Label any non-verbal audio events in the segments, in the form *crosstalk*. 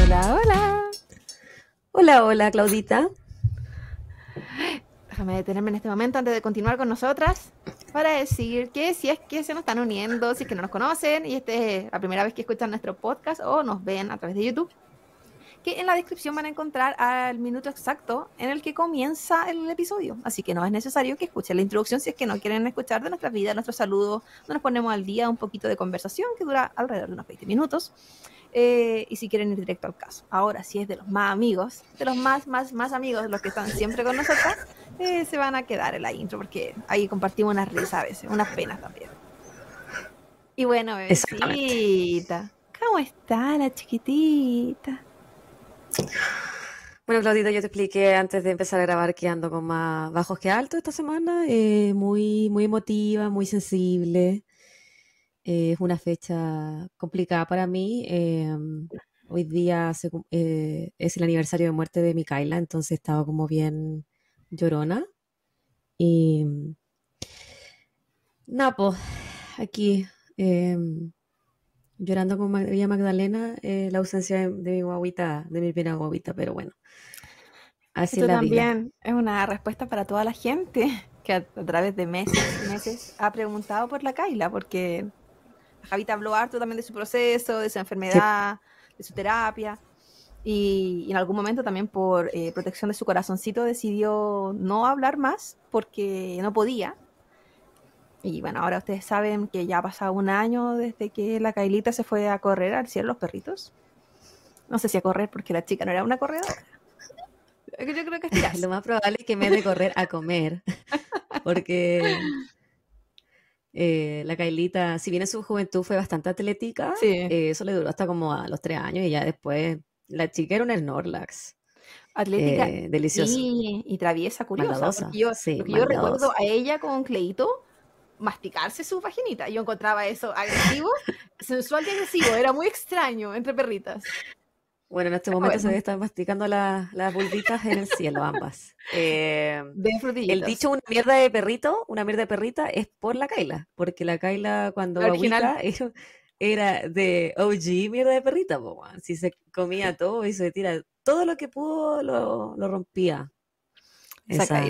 Hola, hola. Hola, hola, Claudita. Déjame detenerme en este momento antes de continuar con nosotras para decir que si es que se nos están uniendo, si es que no nos conocen y esta es la primera vez que escuchan nuestro podcast o nos ven a través de YouTube, en la descripción van a encontrar al minuto exacto en el que comienza el episodio. Así que no es necesario que escuchen la introducción si es que no quieren escuchar de nuestra vida, nuestros saludo, nos ponemos al día, un poquito de conversación que dura alrededor de unos 20 minutos. Eh, y si quieren ir directo al caso. Ahora, si es de los más amigos, de los más, más, más amigos, los que están siempre con nosotros, eh, se van a quedar en la intro porque ahí compartimos unas risas a veces, unas penas también. Y bueno, bebecita, ¿cómo está la chiquitita? Bueno, Claudito, yo te expliqué antes de empezar a grabar que ando con más bajos que altos esta semana. Eh, muy, muy emotiva, muy sensible. Eh, es una fecha complicada para mí. Em, hoy día eh, es el aniversario de muerte de Micaela, entonces estaba como bien llorona. Y. pues, aquí. Em, llorando con María Magdalena eh, la ausencia de, mi guaguita, de mi primera guaguita, pero bueno. Así también es una respuesta para toda la gente *laughs* que a, través de meses y meses ha preguntado por la Kaila, porque Javita habló harto también de su proceso, de su enfermedad, de su terapia. Y, en algún momento también por eh, protección de su corazoncito decidió no hablar más porque no podía. Y bueno, ahora ustedes saben que ya ha pasado un año desde que la Cailita se fue a correr al cielo los perritos. No sé si a correr porque la chica no era una corredora. *laughs* Yo creo que es *laughs* Lo más probable es que me de correr a comer. *laughs* Porque eh, la Cailita, si bien en su juventud fue bastante atlética, eh, eso le duró hasta como a los tres años y ya después la chica era un Snorlax. Atlética. Eh, deliciosa. Y, traviesa, curiosa. yo recuerdo a ella con Cleito masticarse su vaginita. Yo encontraba eso agresivo, *laughs* sensual y agresivo. Era muy extraño entre perritas. Bueno, en este momento se están masticando las bulbitas en el cielo, ambas. Eh, el dicho una mierda de perrito, una mierda de perrita, es por la Kaila, porque la Kaila cuando la *laughs* era de OG mierda de perrita, si se comía todo y se tira todo lo que pudo lo, lo rompía. Esa,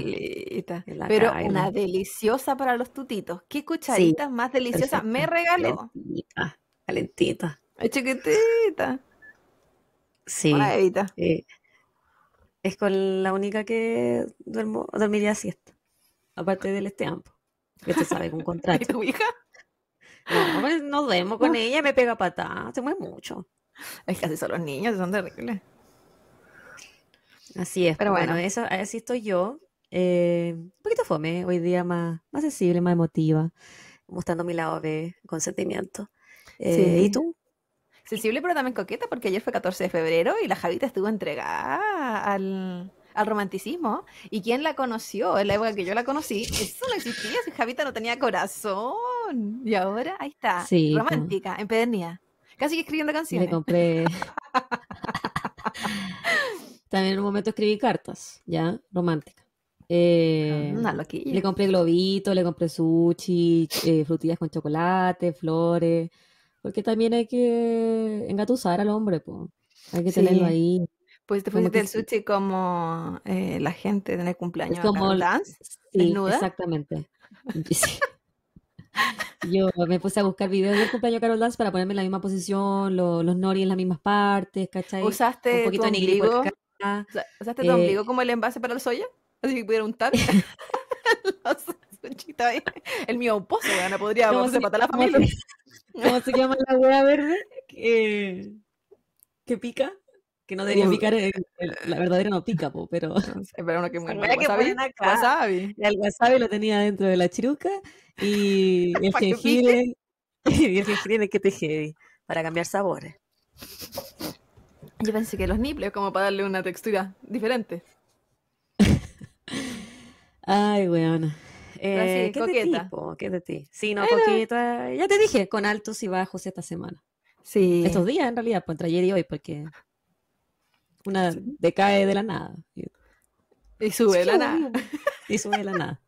Pero una deliciosa para los tutitos. Qué cucharita más deliciosa me regaló. Calentita, calentita. chiquitita. Sí. Eh, es con la única que duermo, dormiría siesta. Aparte del esteampo Que te sabe con *laughs* contrato. tu hija? No, pues no duermo con ella, me pega patada, se mueve mucho. Es que así son los niños, son terribles. Así es, pero pues, bueno, eso, así estoy yo. Eh, un poquito fome, hoy día más, más sensible, más emotiva, mostrando mi lado de consentimiento. Eh, ¿Y tú? Sensible, pero también coqueta, porque ayer fue 14 de febrero y la Javita estuvo entregada al, romanticismo. ¿Y quién la conoció? En la época que yo la conocí, eso no existía, si Javita no tenía corazón. Y ahora, ahí está, romántica, en empedernida. Casi que escribiendo canciones. Le compré, *laughs* También en un momento escribí cartas, ya, Románticas. Una eh, loquilla. Le compré globitos, le compré sushi, eh, frutillas con chocolate, flores, porque también hay que engatusar al hombre, hay que tenerlo ahí. Pues te pusiste el sushi como eh, la gente en el cumpleaños. Como el dance, sí, exactamente. *laughs* Yo me puse a buscar videos del cumpleaños de Carol Dance para ponerme en la misma posición, los nori en las mismas partes, ¿cachai? Usaste un poquito tu Ah, o sea, este te eh, como el envase para el soya, así que pudiera untar. *laughs* *laughs* el mío un pozo, no podría separar la familia. ¿Cómo se, llama la hueá verde? Que, que pica. Que no debería uh. picar, el, la verdadera no pica, pero... Pero uno que *laughs* muere el Wasabi, wasabi. El wasabi lo tenía dentro de la chiruca y el jengibre... y el jengibre que te para cambiar sabores. Yo pensé que los nipples, como para darle una textura diferente. *laughs* Ay, weón. Eh, ¿Qué coqueta. de Sí, no, coqueta. Ya te dije, con altos y bajos esta semana. Sí. Estos días, en realidad, pues, entre ayer y hoy, porque una decae de la nada. Y sube de la nada. Y sube de la *laughs* nada.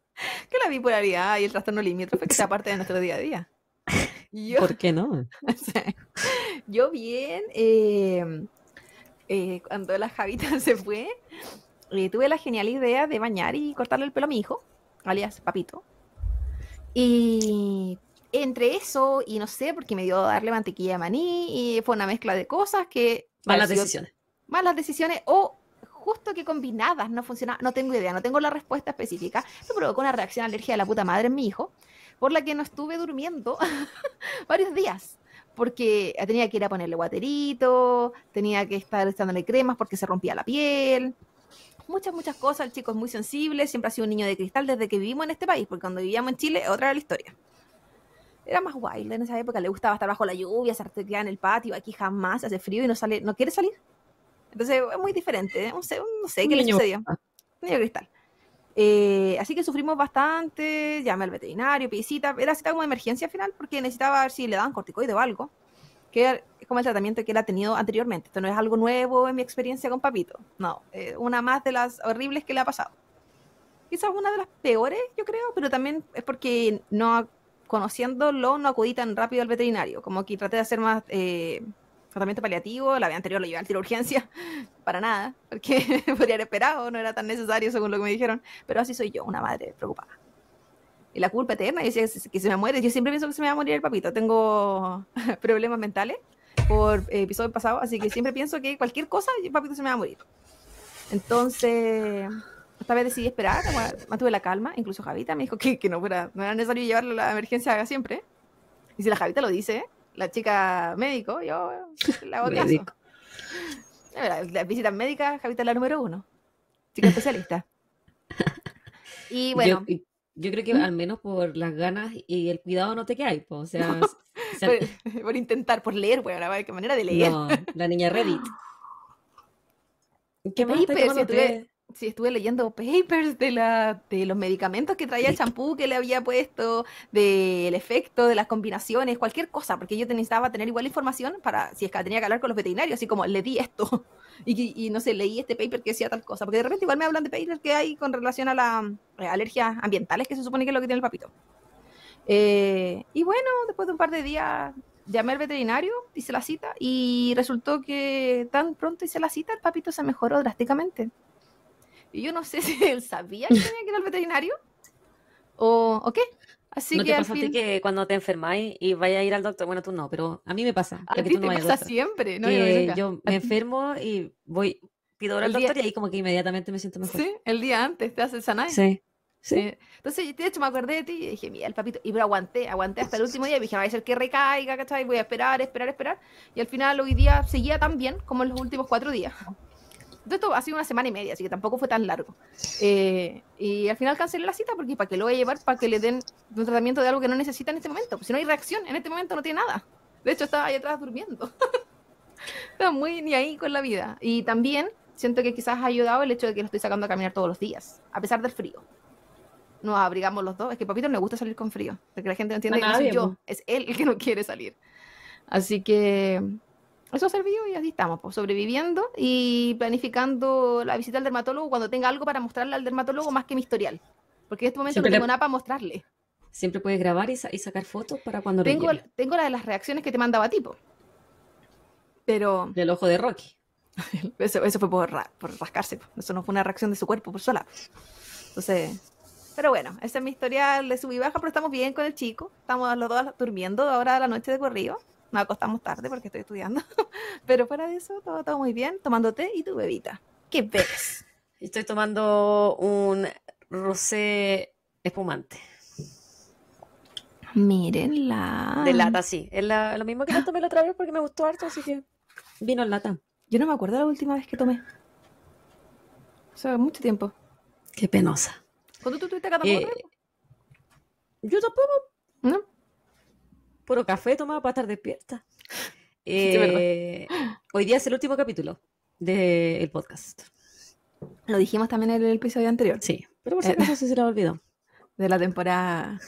Que la bipolaridad y el trastorno limítrofe que sea parte de nuestro día a día. *laughs* ¿Por qué no? yo bien, eh, eh, cuando la Javita *laughs* se fue, eh, tuve la genial idea de bañar y cortarle el pelo a mi hijo, alias Papito. Y entre eso y no sé, porque me dio darle mantequilla a maní y fue una mezcla de cosas que... Malas decisiones. Malas decisiones o justo que combinadas no funcionan. no tengo idea, no tengo la respuesta específica, me provocó una reacción alergia de la puta madre en mi hijo, por la que no estuve durmiendo *laughs* varios días porque tenía que ir a ponerle guaterito, tenía que estar echándole cremas porque se rompía la piel. Muchas, muchas cosas. El chico es muy sensible, siempre ha sido un niño de cristal desde que vivimos en este país, porque cuando vivíamos en Chile, otra era la historia. Era más wild en esa época, le gustaba estar bajo la lluvia, se en el patio, aquí jamás hace frío y no sale, no quiere salir. Entonces es muy diferente, ¿eh? no sé, qué le sucedió. Niño de cristal. Eh, así que sufrimos bastante, llamé al veterinario, pedí era cita como de emergencia final porque necesitaba ver si le daban corticoide o algo, que es como el tratamiento que él ha tenido anteriormente. Esto no es algo nuevo en mi experiencia con Papito, no, eh, una más de las horribles que le ha pasado. Quizás una de las peores, yo creo, pero también es porque no conociéndolo no acudí tan rápido al veterinario, como que traté de hacer más... Eh, tratamiento paliativo, la vez anterior lo llevé al tiro urgencia, *laughs* para nada, porque *laughs* podría haber esperado, no era tan necesario según lo que me dijeron, pero así soy yo, una madre preocupada. Y la culpa eterna, yo decía que se me muere, yo siempre pienso que se me va a morir el papito, tengo *laughs* problemas mentales por episodio pasado, así que siempre pienso que cualquier cosa, el papito se me va a morir. Entonces, esta vez decidí esperar, mantuve la calma, incluso Javita me dijo que, que no, era necesario llevarlo a la emergencia siempre. Y si la Javita lo dice, la chica médico, yo eh, la hago caso. Las visitas médicas, Javita es la número uno, chica especialista. *laughs* Y bueno. Yo, creo que ¿Mm? al menos por las ganas y el cuidado no te que o *laughs* *laughs* por, intentar, por leer, bueno, qué manera de leer. No, la niña Reddit. ¿Qué me dices sí, estuve leyendo papers de, la, de los medicamentos que traía el champú que le había puesto, del efecto, de las combinaciones, cualquier cosa, porque yo necesitaba tener igual información para, si es que tenía que hablar con los veterinarios, así como le di esto, *laughs* y, no sé, leí este paper que decía tal cosa, porque de repente igual me hablan de papers que hay con relación a las eh, alergias ambientales, que se supone que es lo que tiene el papito. Eh, y bueno, después de un par de días llamé al veterinario, hice la cita y resultó que tan pronto hice la cita, el papito se mejoró drásticamente. Y yo no sé *laughs* si él sabía que tenía que ir al veterinario o, qué. Así que te pasa a ti que cuando te enfermáis y vaya a ir al doctor? Bueno, tú no, pero a mí me pasa. A ti no te pasa siempre. No, yo, me *laughs* enfermo y voy, pido hora al doctor y ahí como que inmediatamente me siento mejor. Sí, el día antes te hace sanar. Sí. Sí. Eh, entonces, de hecho, me acordé de ti y dije, mira, el papito. Y pero aguanté, aguanté hasta el último día. Y dije, va a ser que recaiga, ¿cachai? Voy a esperar, esperar, esperar. Y al final, hoy día seguía tan bien como en los últimos cuatro días. De esto ha sido una semana y media, así que tampoco fue tan largo. Eh, y al final cancelé la cita porque ¿para qué lo voy a llevar? Para que le den un tratamiento de algo que no necesita en este momento. Pues, si no hay reacción, en este momento no tiene nada. De hecho, estaba ahí atrás durmiendo. *laughs* estaba muy ni ahí con la vida. Y también siento que quizás ha ayudado el hecho de que lo estoy sacando a caminar todos los días, a pesar del frío. Nos abrigamos los dos. Es que Papito no gusta salir con frío, porque la gente no entiende que no soy yo, es él el que no quiere salir. Así que eso sirvió y así estamos, pues, sobreviviendo y planificando la visita al dermatólogo cuando tenga algo para mostrarle al dermatólogo más que mi historial. Porque en este momento no tengo nada para mostrarle. Siempre puedes grabar y, sacar fotos para cuando tengo, Tengo la de las reacciones que te mandaba tipo. Pero. Del ojo de Rocky. *laughs* Eso, fue por, rascarse. Eso no fue una reacción de su cuerpo por sola. Entonces. Pero bueno, ese es mi historial de sub y baja, pero estamos bien con el chico. Estamos los dos durmiendo ahora la noche de corrido. Nos acostamos tarde porque estoy estudiando. *laughs* Pero fuera de eso, todo, está muy bien. Tomando té y tu bebita. ¿Qué ves? *laughs* Estoy tomando un rosé espumante. Miren la... De lata, sí. Es lo mismo que la tomé la otra vez porque me gustó harto, así que vino en lata. Yo no me acuerdo la última vez que tomé. O sea, mucho tiempo. Qué penosa. ¿Cuándo tú estuviste acá tampoco? Eh, yo tampoco. ¿No? Puro café tomado para estar despierta. *laughs* Eh, hoy día es el último capítulo del podcast. Lo dijimos también en el episodio anterior. Sí, pero por si eh, acaso se, lo olvidó. *laughs* De la temporada.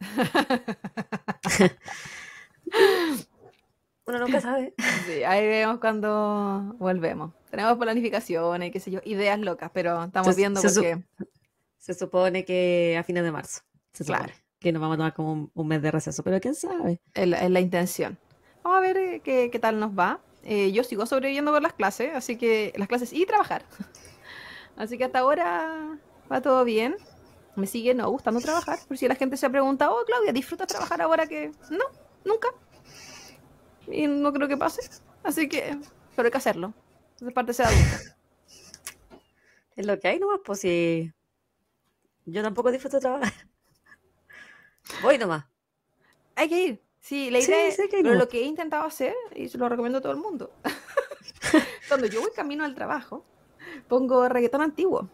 *laughs* Uno nunca sabe. Sí, ahí vemos cuando volvemos. Tenemos planificaciones, qué sé yo, ideas locas, pero estamos viendo porque... se supone que a fines de marzo. Se claro que nos vamos a tomar como un, mes de receso, pero quién sabe. Es la, intención. Vamos a ver eh, qué, tal nos va. Eh, yo sigo sobreviviendo con las clases, así que las clases y trabajar. *laughs* así que hasta ahora va todo bien. Me sigue no gustando trabajar. Por si la gente se ha preguntado, oh Claudia, ¿disfruta trabajar ahora que.? No, nunca. Y no creo que pase. Así que. Pero hay que hacerlo. Entonces, parte sea adulta. Es lo que hay no pues si. Yo tampoco disfruto trabajar. Voy nomás. Hay que ir. Sí, la idea es, lo que he intentado hacer, y se lo recomiendo a todo el mundo, *laughs* cuando yo voy camino al trabajo, pongo reggaetón antiguo.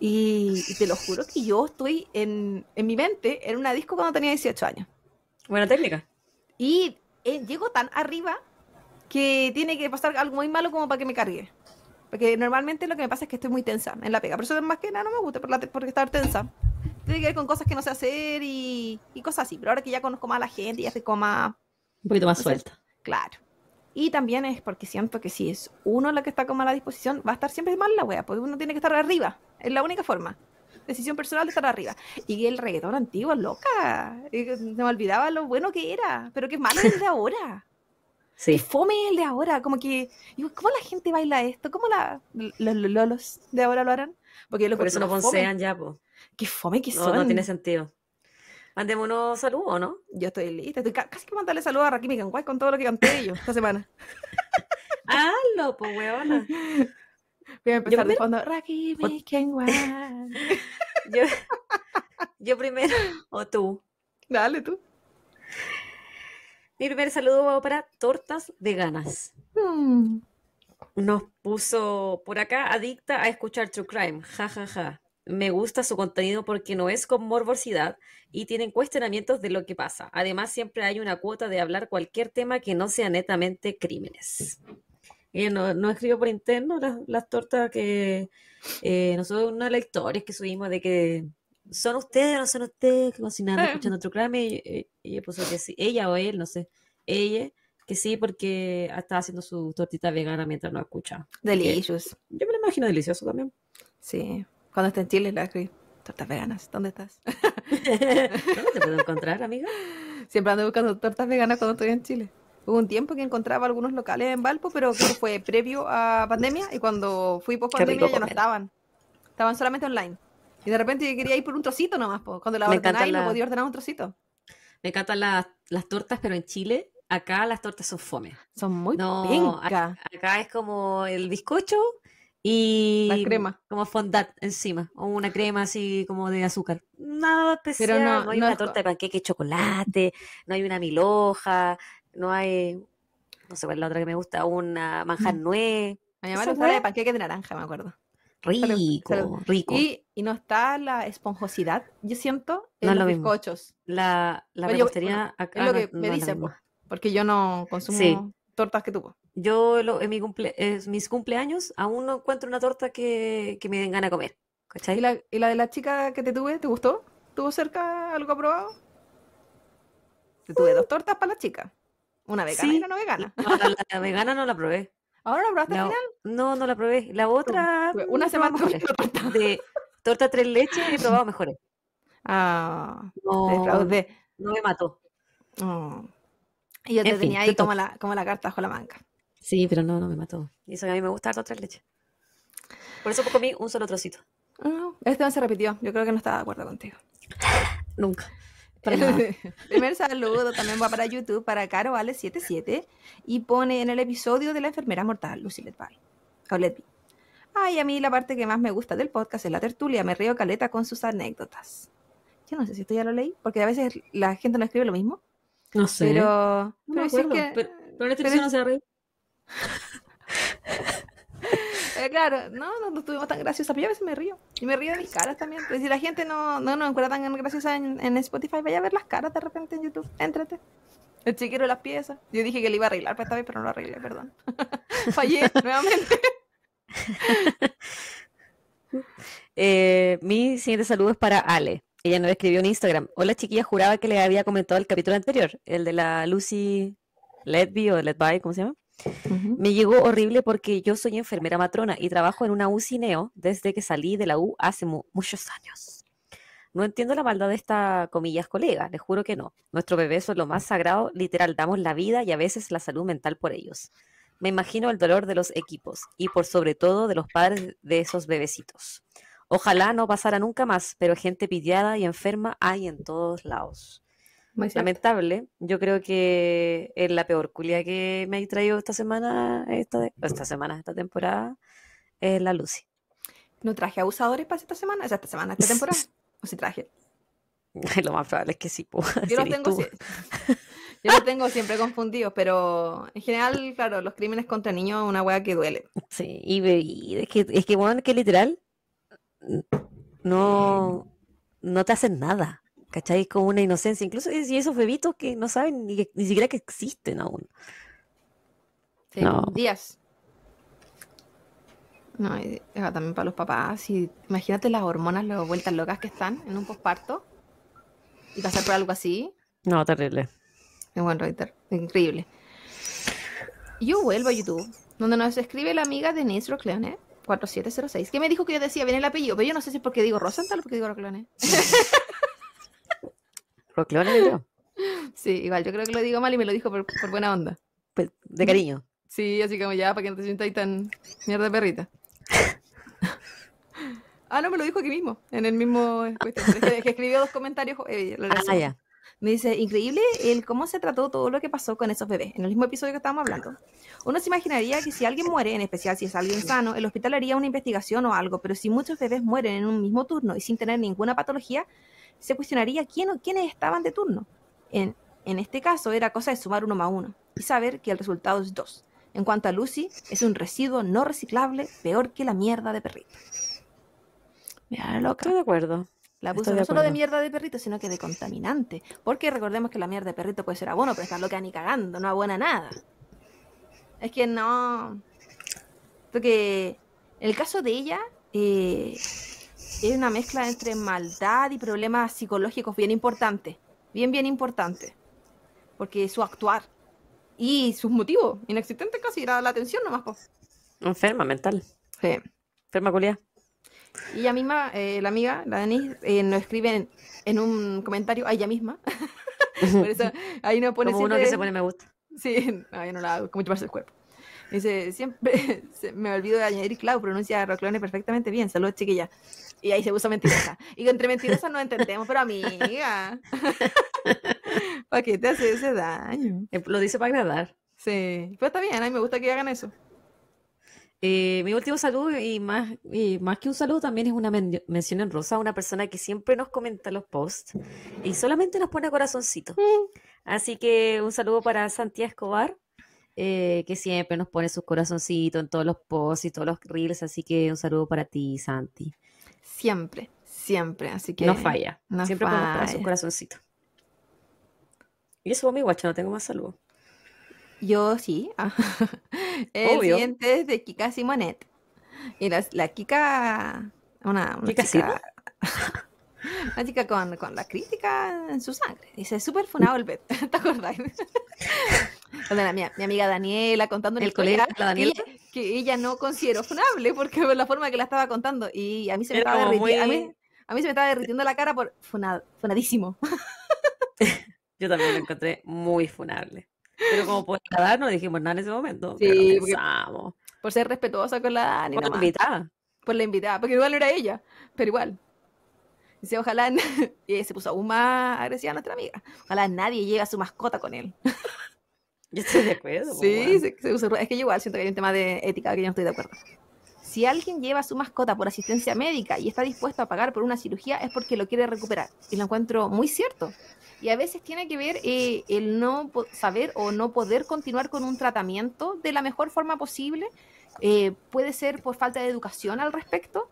Y, te lo juro que yo estoy en, mi mente, en una disco cuando tenía 18 años. Buena técnica. Y eh, llego tan arriba que tiene que pasar algo muy malo como para que me cargue. Porque normalmente lo que me pasa es que estoy muy tensa en la pega. Por eso más que nada no me gusta, porque estar tensa tiene que ver con cosas que no sé hacer y, cosas así. Pero ahora que ya conozco más a la gente, ya estoy como más... Un poquito más suelta. claro. Y también es porque siento que si es uno la que está con mala disposición, va a estar siempre mal la wea, porque uno tiene que estar arriba. Es la única forma. Decisión personal de estar arriba. Y el reggaetón antiguo, loca. Eh, se me olvidaba lo bueno que era, pero qué malo es el de ahora. *laughs* Sí. fome el de ahora. Como que, ¿cómo la gente baila esto? ¿Cómo la, los lolos de ahora lo harán? Porque Por eso no poncean ya, po. Qué fome que no, No tiene sentido. Mandemos unos saludos, ¿no? Yo estoy lista. Estoy casi que mandarle saludos a Rakimi Canguay con todo lo que canté yo esta semana. *laughs* ¡Halo, pues, weona. Voy a empezar de fondo. *laughs* yo, primero, o tú. Dale, tú. Mi primer saludo va para Tortas Veganas. Ganas. Mm. Nos puso por acá adicta a escuchar True Crime. Ja, ja, ja me gusta su contenido porque no es con morbosidad y tienen cuestionamientos de lo que pasa. Además, siempre hay una cuota de hablar cualquier tema que no sea netamente crímenes. ella eh, no, no, escribo por interno las, tortas que eh, nosotros, una de que subimos de que son ustedes, no son ustedes que cocinan, *laughs* escuchando otro crime, eh, ella o él, no sé, ella que sí, porque está haciendo su tortita vegana mientras no escucha. Delicious. Yo me lo imagino delicioso también. Sí. Cuando esté en Chile, la escribí. Tortas veganas, ¿dónde estás? ¿Dónde *laughs* te puedo encontrar, amiga? Siempre ando buscando tortas veganas cuando estoy en Chile. Hubo un tiempo que encontraba algunos locales en Valpo, pero creo fue previo a pandemia y cuando fui post pandemia ya no estaban. Estaban solamente online. Y de repente yo quería ir por un trocito nomás, po. cuando la ordenáis la... no podía ordenar un trocito. Me encantan las, tortas, pero en Chile acá las tortas son fomeas. Son muy no, acá, acá es como el bizcocho y como fondant encima, o una crema así como de azúcar. Nada especial, Pero no, hay una torta de panqueque chocolate, no hay una miloja, no hay, no sé cuál es la otra que me gusta, una manjar mm. nuez. me de panqueque de naranja, me acuerdo. Rico, rico. Y, no está la esponjosidad, yo siento, en los bizcochos. La, la gustaría acá es lo que me porque yo no consumo tortas que tuvo yo lo, en, mi cumple, mis cumpleaños aún no encuentro una torta que, me den gana de comer. ¿Y la, de la chica que te tuve, te gustó? ¿Tuvo cerca algo aprobado? Te tuve dos mm. tortas para la chica. Una vegana sí. y una no vegana. No, la, vegana no la probé. *laughs* ¿Ahora la probaste al final? No, no la probé. La otra. Una, semana De torta tres leches he probado *laughs* mejores. Ah, no, no me mató. Oh. Y yo te tenía ahí como la, como la carta bajo la manga. Sí, pero no, no me mató. Y eso que a mí me gusta harto tres leches. Por eso comí un solo trocito. Ah, este no se repitió. Yo creo que no estaba de acuerdo contigo. *laughs* Nunca. *laughs* Primer saludo también va para YouTube, para Caro Vale77, y pone en el episodio de la enfermera mortal, Lucy Bay. Ay, a mí la parte que más me gusta del podcast es la tertulia. Me río caleta con sus anécdotas. Yo no sé si esto ya lo leí, porque a veces la gente no escribe lo mismo. No sé. Pero, no me acuerdo, pero, en este pero no se ríe. Eh, claro, no, no, estuvimos tan graciosas, pero yo a veces me río. Y me río de mis caras también. Pues si la gente no, nos encuentra tan graciosa en, Spotify, vaya a ver las caras de repente en YouTube. Éntrate. El chiquero de las piezas. Yo dije que le iba a arreglar para pues, esta pero no lo arreglé, perdón. *laughs* Fallé nuevamente. *laughs* Eh, mi siguiente saludo es para Ale. Ella nos escribió en Instagram. Hola chiquilla, juraba que le había comentado el capítulo anterior, el de la Lucy Letby o Letby, ¿cómo se llama? Me llegó horrible porque yo soy enfermera matrona y trabajo en una UCI desde que salí de la U hace muchos años. No entiendo la maldad de esta, comillas, colega, les juro que no. Nuestro bebé es lo más sagrado, literal, damos la vida y a veces la salud mental por ellos. Me imagino el dolor de los equipos y por sobre todo de los padres de esos bebecitos. Ojalá no pasara nunca más, pero gente pidiada y enferma hay en todos lados lamentable. Yo creo que es la peor culia que me ha traído esta semana, mm. esta, semana, esta temporada, es la Lucy. ¿No traje abusadores para esta semana? O sea, esta semana, esta *laughs* temporada. ¿O si traje? *laughs* Lo más probable es que sí. Pues, *laughs* yo lo tengo, siempre confundido, pero en general, claro, los crímenes contra niños una weá que duele. Sí, y, es que, es que, bueno, que literal no, no te hacen nada. ¿cachai? Con una inocencia, incluso y esos bebitos que no saben ni, siquiera que existen aún. Sí, no. Días. No, también para los papás. Y, imagínate las hormonas, las vueltas locas que están en un posparto y pasar por algo así. No, terrible. Es buen writer, Increíble. Yo vuelvo a YouTube, donde nos escribe la amiga de Denise Rocleone, 4706, que me dijo que yo decía bien el apellido, pero yo no sé si es porque digo Rosenthal o porque digo Rocleone. *laughs* *laughs* Sí, igual, yo creo que lo digo mal y me lo dijo por, buena onda. Pues, de cariño. Sí, así como ya, para que no te sientas ahí tan mierda perrita. *laughs* ah, no, me lo dijo aquí mismo, en el mismo Que, escribió dos comentarios. Eh, ah, ya. Me dice, increíble el cómo se trató todo lo que pasó con esos bebés, en el mismo episodio que estábamos hablando. Uno se imaginaría que si alguien muere, en especial si es alguien sano, el hospital haría una investigación o algo, pero si muchos bebés mueren en un mismo turno y sin tener ninguna patología, se cuestionaría quién quiénes estaban de turno. En, este caso era cosa de sumar uno más uno y saber que el resultado es dos. En cuanto a Lucy, es un residuo no reciclable peor que la mierda de perrito. Mira, loca. Estoy de acuerdo. La puso no solo de mierda de perrito, sino que de contaminante. Porque recordemos que la mierda de perrito puede ser abono, pero está loca ni cagando, no abona nada. Es que no. Porque el caso de ella, eh, es una mezcla entre maldad y problemas psicológicos bien importante, bien, bien importante, porque su actuar y sus motivos, inexistentes casi, era la atención nomás. Enferma mental. Sí. Enferma culia. Y ella misma, eh, la amiga, la Denise, eh, nos escribe en, un comentario a ella misma. *laughs* Por eso ahí nos pone Como uno que se pone me gusta. Sí, no, *laughs* no la hago, mucho más el cuerpo. Dice, siempre *laughs* me olvido de añadir Clau, pronuncia Roclone perfectamente bien. Saludos, chiquilla. Y ahí se usa mentirosa. Y entre mentirosa no entendemos, pero amiga. ¿Para qué te hace ese daño? Eh, lo dice para agradar. Sí. Pero está bien, a mí me gusta que hagan eso. Eh, mi último saludo, y más, y más que un saludo, también es una mención en rosa una persona que siempre nos comenta los posts y solamente nos pone corazoncito. Así que un saludo para Santiago Escobar, eh, que siempre nos pone sus corazoncitos en todos los posts y todos los reels. Así que un saludo para ti, Santi. Siempre, siempre. Así que. No falla. siempre falla. su corazoncito. Y eso fue mi guacho, no tengo más salud, Yo sí. *laughs* el es de Kika Simonet. Y la, la Kika. Una, ¿Kika *laughs* Una chica con, con, la crítica en su sangre. Dice, súper funado el bet, *laughs* ¿te acordáis? la, mi, amiga Daniela contando el Que, ella no considero funable porque por la forma que la estaba contando. Y a mí se me, estaba, derritiendo la cara por funadísimo. *laughs* Yo también lo encontré muy funable. Pero como por dar no dijimos nada en ese momento. Sí, por ser respetuosa con la Dani. Por la invitada. Por la invitada, porque igual era ella, pero igual. Dice, ojalá, *laughs* se puso aún más agresiva nuestra amiga, ojalá nadie lleve a su mascota con él. *laughs* Yo estoy de acuerdo. Sí, se, es que igual siento que hay un tema de ética que yo no estoy de acuerdo. Si alguien lleva a su mascota por asistencia médica y está dispuesto a pagar por una cirugía es porque lo quiere recuperar. Y lo encuentro muy cierto. Y a veces tiene que ver eh, el no saber o no poder continuar con un tratamiento de la mejor forma posible. Eh, puede ser por falta de educación al respecto,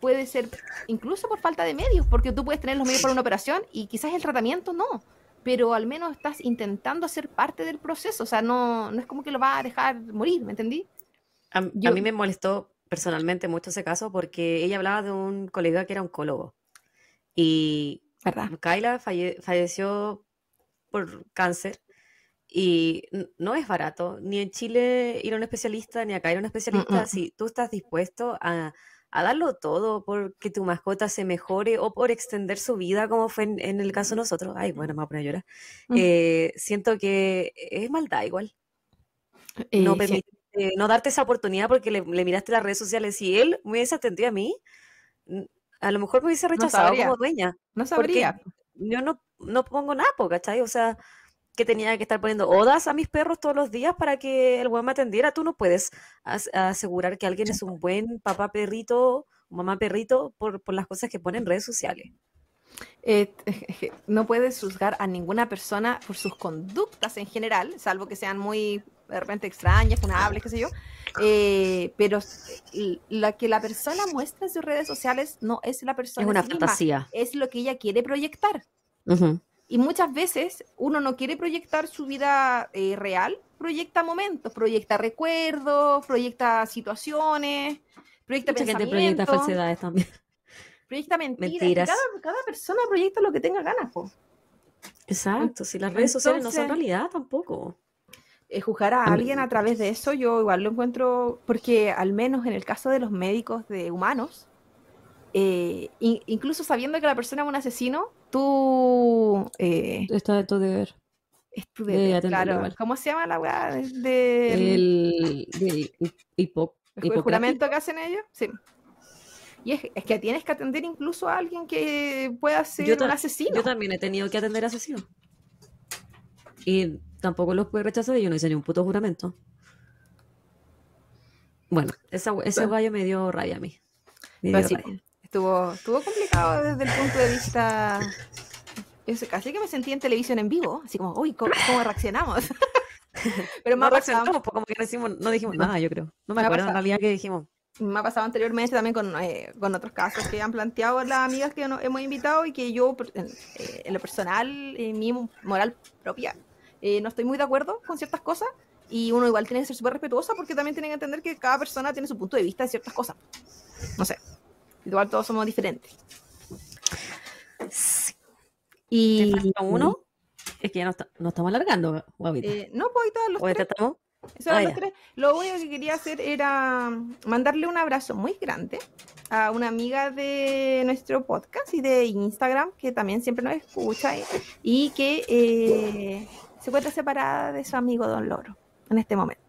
puede ser incluso por falta de medios, porque tú puedes tener los medios para una operación y quizás el tratamiento no, pero al menos estás intentando ser parte del proceso, o sea, no, no es como que lo va a dejar morir, ¿me entendí? A, mí me molestó personalmente mucho ese caso porque ella hablaba de un colega que era oncólogo y ¿verdad? falleció por cáncer y no es barato, ni en Chile ir a un especialista, ni acá ir a un especialista, mm, mm, mm. si tú estás dispuesto a a darlo todo porque tu mascota se mejore o por extender su vida, como fue en, el caso de nosotros. Ay, bueno, me voy a poner a llorar. Eh, siento que es maldad igual. no, eh, eh, darte esa oportunidad porque le, miraste las redes sociales y él me hubiese a mí, a lo mejor me hubiese rechazado como dueña. No sabría. Yo no, no pongo nada, ¿cachai? O sea, que tenía que estar poniendo odas a mis perros todos los días para que el weón me atendiera. Tú no puedes asegurar que alguien es un buen papá perrito, mamá perrito, por, las cosas que pone en redes sociales. Eh, no puedes juzgar a ninguna persona por sus conductas en general, salvo que sean muy de repente extrañas, funables, qué sé yo. Eh, pero la que la persona muestra en sus redes sociales no es la persona. una misma, fantasía. Es lo que ella quiere proyectar. Y muchas veces uno no quiere proyectar su vida eh, real, proyecta momentos, proyecta recuerdos, proyecta situaciones, proyecta Mucha Gente proyecta falsedades también. Proyecta mentiras. Cada, persona proyecta lo que tenga ganas, Exacto, si las redes sociales no son realidad tampoco. Eh, juzgar a alguien a través de eso, yo igual lo encuentro, porque al menos en el caso de los médicos de humanos, eh, incluso sabiendo que la persona es un asesino, tú eh, Está de tu deber. Es deber, claro. ¿Cómo se llama la weá? De... El, juramento que hacen ellos? Sí. Y es, que tienes que atender incluso a alguien que pueda ser un asesino. Yo también he tenido que atender a asesinos. Y tampoco los pude rechazar y yo no hice ni un puto juramento. Bueno, ese weá gallo me dio raya a mí. Estuvo, complicado desde el punto de vista. Yo casi que me sentí en televisión en vivo, así como, uy, ¿cómo, reaccionamos? *laughs* Pero no como que no, dijimos nada, yo creo. No me, acuerdo en realidad que dijimos. Me ha pasado anteriormente también eh, con, otros casos que han planteado las amigas que hemos invitado y que yo, eh, en, lo personal, en eh, mi moral propia, no estoy muy de acuerdo con ciertas cosas y uno igual tiene que ser súper respetuoso porque también tienen que entender que cada persona tiene su punto de vista de ciertas cosas. No sé. Igual todos somos diferentes. Y uno. Mm. Es que ya nos, no estamos alargando, eh, no, pues todos los ah, tres. Lo único que quería hacer era mm, mandarle un abrazo muy grande a una amiga de nuestro podcast y de Instagram, que también siempre nos escucha eh, y, que eh, se encuentra separada de su amigo Don Loro en este momento.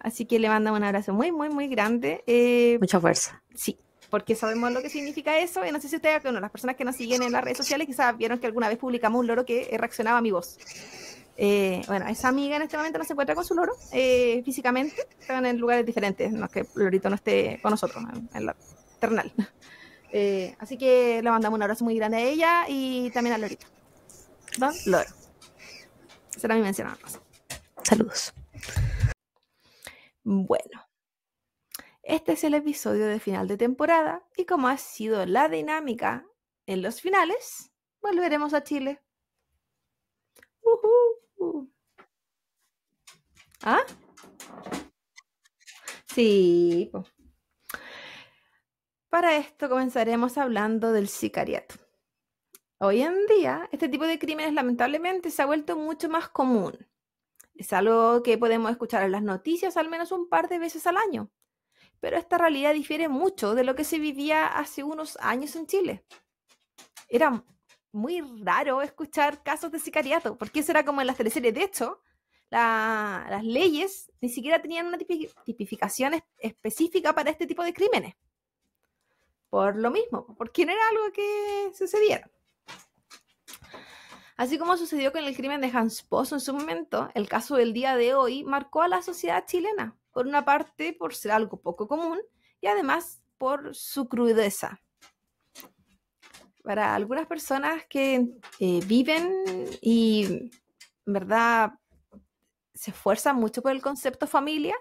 Así que le manda un abrazo muy, muy, muy grande. Mucha fuerza. Sí, porque sabemos lo que significa eso. Y no sé si ustedes, bueno, las personas que nos siguen en las redes sociales, quizás vieron que alguna vez publicamos un loro que eh, reaccionaba a mi voz. Eh, bueno, esa amiga en este momento no se encuentra con su loro eh, físicamente, están en lugares diferentes, no es que Lorito no esté con nosotros, en, la terrenal. *laughs* así que le mandamos un abrazo muy grande a ella y también a Lorito. Don Loro. Será mi mención. Saludos. Bueno, este es el episodio de final de temporada y como ha sido la dinámica en los finales, volveremos a Chile. ¿Ah? Sí. Para esto comenzaremos hablando del sicariato. Hoy en día, este tipo de crímenes lamentablemente se ha vuelto mucho más común. Es algo que podemos escuchar en las noticias al menos un par de veces al año, pero esta realidad difiere mucho de lo que se vivía hace unos años en Chile. Era muy raro escuchar casos de sicariato, porque eso era como en las teleseries. De hecho, las leyes ni siquiera tenían una tipificación específica para este tipo de crímenes. Por lo mismo, porque no era algo que sucediera. Así como sucedió con el crimen de Hans Pozo en su momento, el caso del día de hoy marcó a la sociedad chilena, por una parte por ser algo poco común y además por su crudeza. Para algunas personas que eh, viven y, en verdad, se esfuerzan mucho por el concepto familia,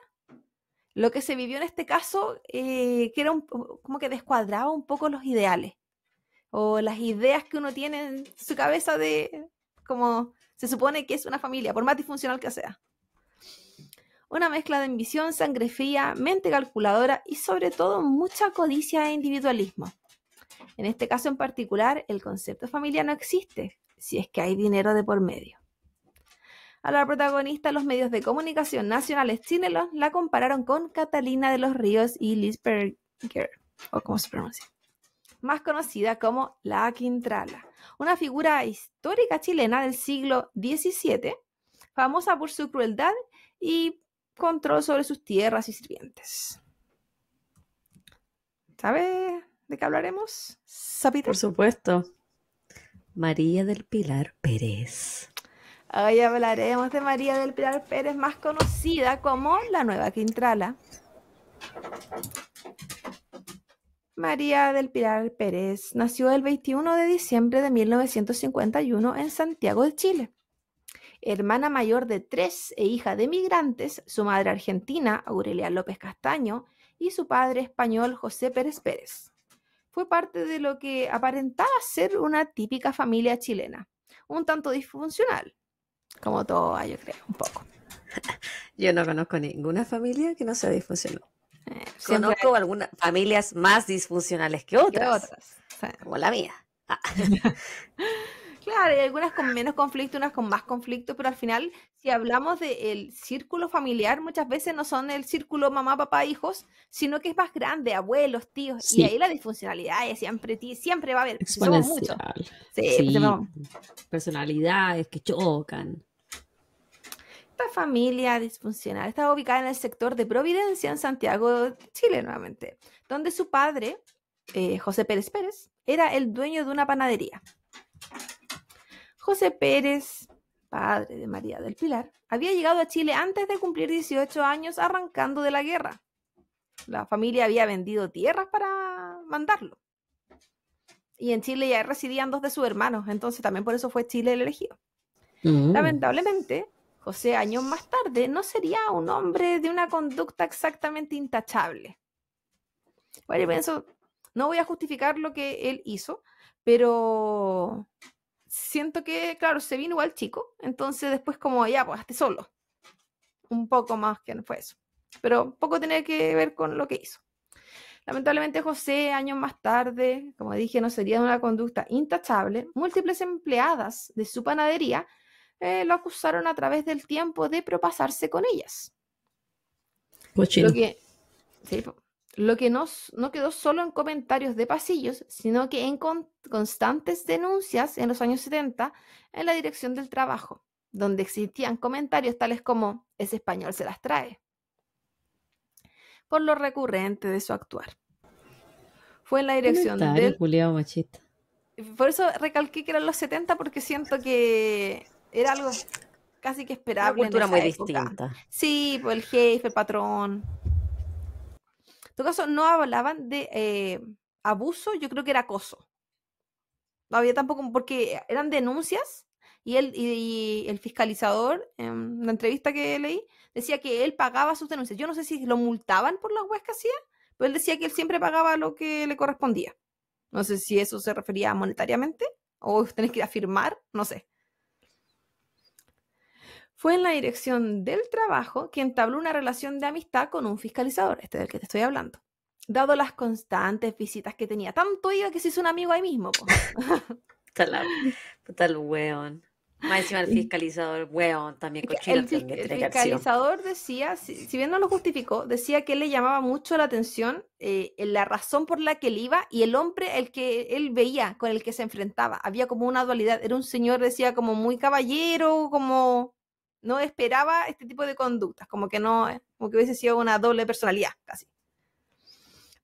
lo que se vivió en este caso, eh, que era como que descuadraba un poco los ideales o las ideas que uno tiene en su cabeza de como se supone que es una familia, por más disfuncional que sea una mezcla de ambición, sangre fría, mente calculadora y sobre todo mucha codicia e individualismo. En este caso en particular, el concepto familiar no existe si es que hay dinero de por medio. A la protagonista, los medios de comunicación nacionales chilenos la compararon con Catalina de los Ríos y Liz o como se pronuncia, más conocida como La Quintrala, una figura histórica chilena del siglo XVII, famosa por su crueldad y control sobre sus tierras y sirvientes. ¿Sabe de qué hablaremos? Zapita? Por supuesto. María del Pilar Pérez. Hoy hablaremos de María del Pilar Pérez, más conocida como la Nueva Quintrala. María del Pilar Pérez nació el 21 de diciembre de 1951 en Santiago de Chile hermana mayor de tres e hija de migrantes, su madre argentina, Aurelia López Castaño, y su padre español, José Pérez Pérez. Fue parte de lo que aparentaba ser una típica familia chilena, un tanto disfuncional, como todo, yo creo, un poco. *laughs* Yo no conozco ninguna familia que no sea disfuncional. Eh, conozco algunas familias más disfuncionales que otras, como la mía. Ah. *laughs* Claro, hay algunas con menos conflicto, unas con más conflicto, pero al final, si hablamos del círculo familiar, muchas veces no son el círculo mamá, papá, hijos, sino que es más grande, abuelos, tíos, y ahí la disfuncionalidad siempre, siempre va a haber. Somos Sí, pues, personalidades que chocan. Esta familia disfuncional estaba ubicada en el sector de Providencia, en Santiago, Chile, nuevamente, donde su padre, eh, José Pérez Pérez, era el dueño de una panadería. José Pérez, padre de María del Pilar, había llegado a Chile antes de cumplir 18 años arrancando de la guerra. La familia había vendido tierras para mandarlo. Y en Chile ya residían dos de sus hermanos, entonces también por eso fue Chile el elegido. Mm. Lamentablemente, José años más tarde no sería un hombre de una conducta exactamente intachable. Bueno, yo pienso, no voy a justificar lo que él hizo, pero siento que, claro, se vino igual chico, entonces después como ya, pues esté solo. Un poco más que no fue eso. Pero poco tiene que ver con lo que hizo. Lamentablemente José, años más tarde, como dije, no sería una conducta intachable. Múltiples empleadas de su panadería eh, lo acusaron a través del tiempo de propasarse con ellas. Pues lo que, lo que no, quedó solo en comentarios de pasillos, sino que en constantes denuncias en los años 70 en la dirección del trabajo, donde existían comentarios tales como ese español se las trae, por lo recurrente de su actuar. Fue en la dirección del... Por eso recalqué que eran los 70 porque siento que era algo casi que esperable. muy distinta. Sí, por pues, el jefe, el patrón. En todo caso, no hablaban de eh, abuso, yo creo que era acoso. No había tampoco, porque eran denuncias y, él, y, el fiscalizador, en la entrevista que leí, decía que él pagaba sus denuncias. Yo no sé si lo multaban por las huesca que hacía, pero él decía que él siempre pagaba lo que le correspondía. No sé si eso se refería monetariamente o tenés que afirmar, no sé. Fue en la dirección del trabajo que entabló una relación de amistad con un fiscalizador, este del que te estoy hablando. Dado las constantes visitas que tenía, tanto iba que se hizo un amigo ahí mismo. *laughs* Total, weón. Más encima el fiscalizador, weón, también cochino. El, fiscalizador decía, si, bien no lo justificó, decía que le llamaba mucho la atención eh, la razón por la que él iba y el hombre el que él veía, con el que se enfrentaba. Había como una dualidad. Era un señor, decía, como muy caballero, como no esperaba este tipo de conductas, como que no, eh, como que hubiese sido una doble personalidad casi.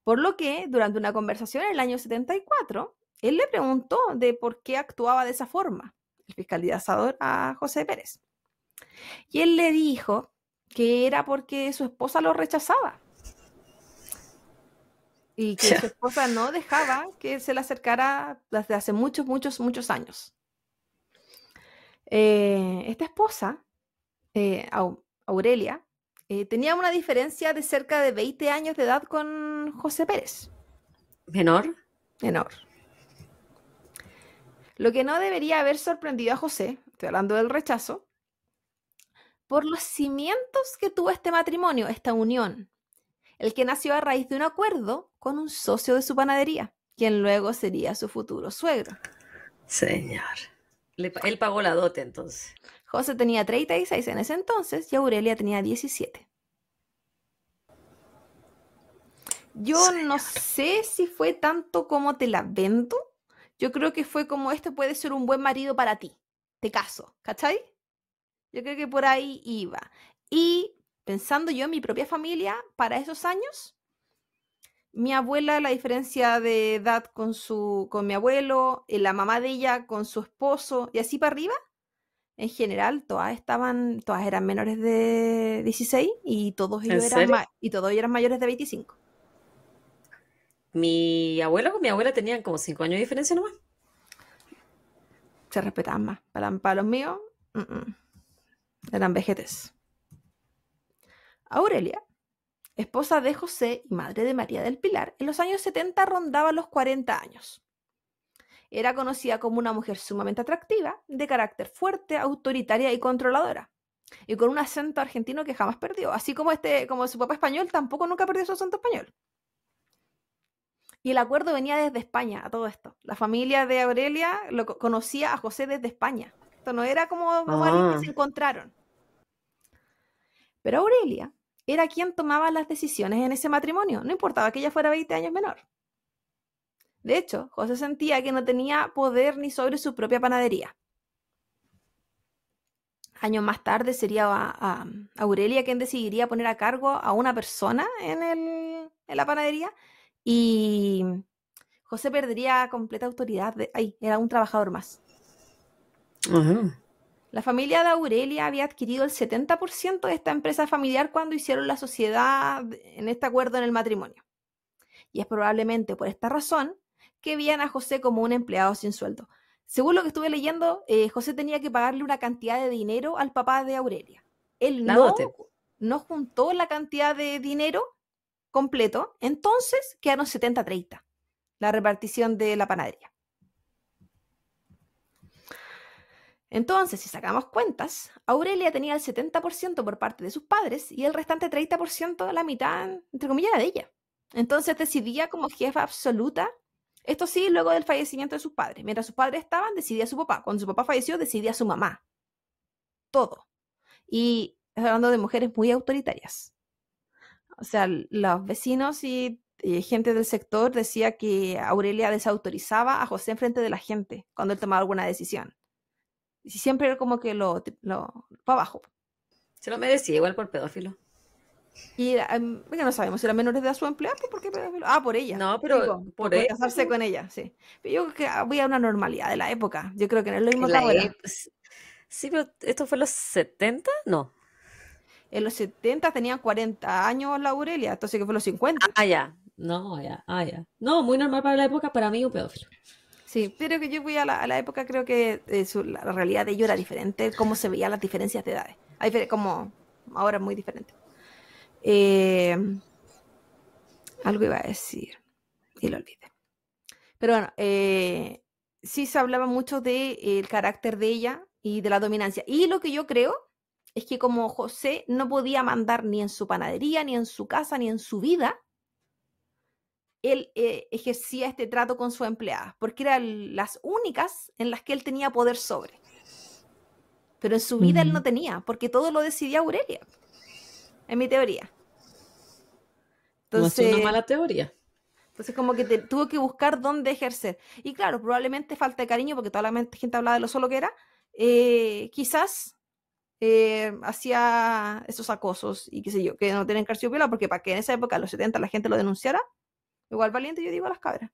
Por lo que, durante una conversación en el año 74, él le preguntó de por qué actuaba de esa forma, el fiscal de Asador a José Pérez. Y él le dijo que era porque su esposa lo rechazaba y que su *laughs* esposa no dejaba que se le acercara desde hace muchos, muchos, muchos años. Eh, esta esposa eh, Aurelia, eh, tenía una diferencia de cerca de 20 años de edad con José Pérez. ¿Menor? Menor. Lo que no debería haber sorprendido a José, estoy hablando del rechazo, por los cimientos que tuvo este matrimonio, esta unión, el que nació a raíz de un acuerdo con un socio de su panadería, quien luego sería su futuro suegro. Señor. él pagó la dote entonces. José tenía 36 en ese entonces y Aurelia tenía 17. Yo no sé si fue tanto como te la vendo. Yo creo que fue como este puede ser un buen marido para ti. Te caso, ¿cachai? Yo creo que por ahí iba. Y pensando yo en mi propia familia, para esos años, mi abuela, la diferencia de edad con, su, con mi abuelo, eh, la mamá de ella con su esposo y así para arriba, en general, todas estaban, todas eran menores de 16 y todos ellos eran y todos eran mayores de 25. Mi abuelo con mi abuela tenían como 5 años de diferencia nomás. Se respetaban más. Para, los míos, eran vejetes. Aurelia, esposa de José y madre de María del Pilar, en los años 70 rondaba los 40 años. Era conocida como una mujer sumamente atractiva, de carácter fuerte, autoritaria y controladora. Y con un acento argentino que jamás perdió, así como, este, como su papá español tampoco nunca perdió su acento español. Y el acuerdo venía desde España a todo esto. La familia de Aurelia lo conocía a José desde España. Esto no era como, que ah. se encontraron. Pero Aurelia era quien tomaba las decisiones en ese matrimonio, no importaba que ella fuera 20 años menor. De hecho, José sentía que no tenía poder ni sobre su propia panadería. Años más tarde sería a, Aurelia quien decidiría poner a cargo a una persona en, la panadería y José perdería completa autoridad. De, era un trabajador más. La familia de Aurelia había adquirido el 70% de esta empresa familiar cuando hicieron la sociedad en este acuerdo en el matrimonio. Y es probablemente por esta razón que veían a José como un empleado sin sueldo. Según lo que estuve leyendo, eh, José tenía que pagarle una cantidad de dinero al papá de Aurelia. Él no, no juntó la cantidad de dinero completo, entonces quedaron 70-30, la repartición de la panadería. Entonces, si sacamos cuentas, Aurelia tenía el 70% por parte de sus padres y el restante 30%, la mitad, entre comillas, era de ella. Entonces decidía como jefa absoluta esto sí, luego del fallecimiento de sus padres. Mientras sus padres estaban, decidía su papá. Cuando su papá falleció, decidía su mamá. Todo. Y hablando de mujeres muy autoritarias. O sea, los vecinos y, gente del sector decía que Aurelia desautorizaba a José en frente de la gente cuando él tomaba alguna decisión. Y siempre era como que lo, lo abajo. Se lo merecía igual por pedófilo. Y em, no sabemos si era menor de edad su empleado pues, ¿por qué pues, Ah, por ella. No, pero por, casarse con ella, sí. Pero yo creo que había una normalidad de la época. Yo creo que no es lo mismo que ahora. Sí, pero esto fue en los 70, no. En los 70 tenía 40 años la Aurelia, entonces que fue los 50. Ah, ya. No, ah, ya. No, muy normal para la época, para mí un pedófilo. Sí, pero que yo voy a la, época, creo que eh, la realidad de ello era diferente, cómo se veían las diferencias de edades. como ahora muy diferente. Eh, algo iba a decir y lo olvidé. Pero bueno, eh, sí se hablaba mucho del eh, carácter de ella y de la dominancia. Y lo que yo creo es que como José no podía mandar ni en su panadería, ni en su casa, ni en su vida, él ejercía este trato con su empleada, porque eran las únicas en las que él tenía poder sobre. Pero en su vida él no tenía, porque todo lo decidía Aurelia. En mi teoría. Entonces, no es una mala teoría. Entonces, como que tuvo que buscar dónde ejercer. Y claro, probablemente falta de cariño, porque toda la gente hablaba de lo solo que era. Eh, quizás eh, hacía esos acosos y qué sé yo, que no tienen carciopelo, porque para que en esa época, en los 70, la gente lo denunciara, igual valiente, yo digo a las cabras.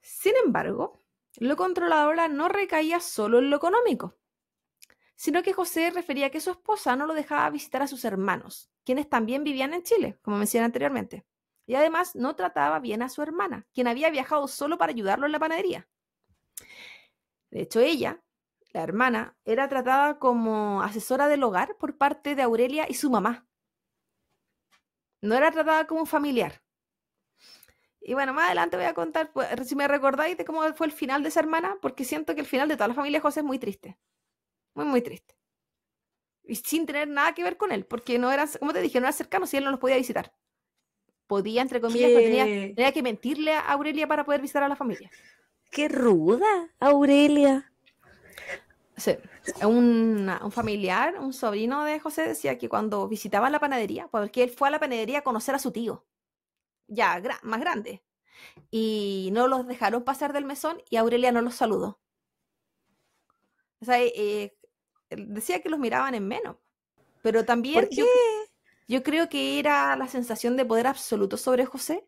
Sin embargo, lo controladora no recaía solo en lo económico sino que José refería que su esposa no lo dejaba visitar a sus hermanos, quienes también vivían en Chile, como mencioné anteriormente. Y además no trataba bien a su hermana, quien había viajado solo para ayudarlo en la panadería. De hecho, ella, la hermana, era tratada como asesora del hogar por parte de Aurelia y su mamá. No era tratada como familiar. Y bueno, más adelante voy a contar, pues, si me recordáis de cómo fue el final de esa hermana, porque siento que el final de toda la familia José es muy triste. Muy, muy triste. Y sin tener nada que ver con él, porque no era, como te dije, no era cercano y él no los podía visitar. Podía, entre comillas, tenía, tenía que mentirle a Aurelia para poder visitar a la familia. Qué ruda, Aurelia. Sí. Un, familiar, un sobrino de José decía que cuando visitaba la panadería, porque él fue a la panadería a conocer a su tío, ya más grande, y no los dejaron pasar del mesón y Aurelia no los saludó. O sea, eh, decía que los miraban en menos. Pero también yo, yo, creo que era la sensación de poder absoluto sobre José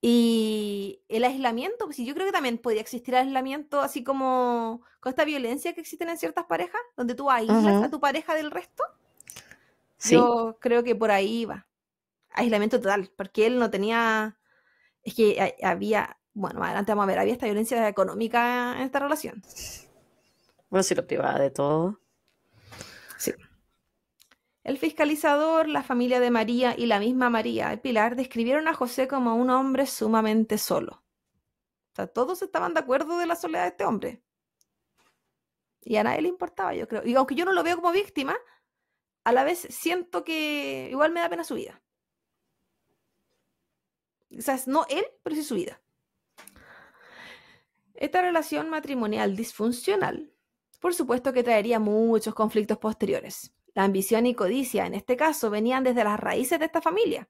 y el aislamiento. Pues, yo creo que también podía existir aislamiento, así como con esta violencia que existen en ciertas parejas, donde tú aíslas a tu pareja del resto. Sí. Yo creo que por ahí va. Aislamiento total, porque él no tenía. Es que había. Bueno, adelante vamos a ver, había esta violencia económica en esta relación. Bueno, si lo privaba de todo. El fiscalizador, la familia de María y la misma María el Pilar describieron a José como un hombre sumamente solo. O sea, todos estaban de acuerdo de la soledad de este hombre. Y a nadie le importaba, yo creo. Y aunque yo no lo veo como víctima, a la vez siento que igual me da pena su vida. O sea, no él, pero sí su vida. Esta relación matrimonial disfuncional, por supuesto que traería muchos conflictos posteriores. La ambición y codicia, en este caso, venían desde las raíces de esta familia,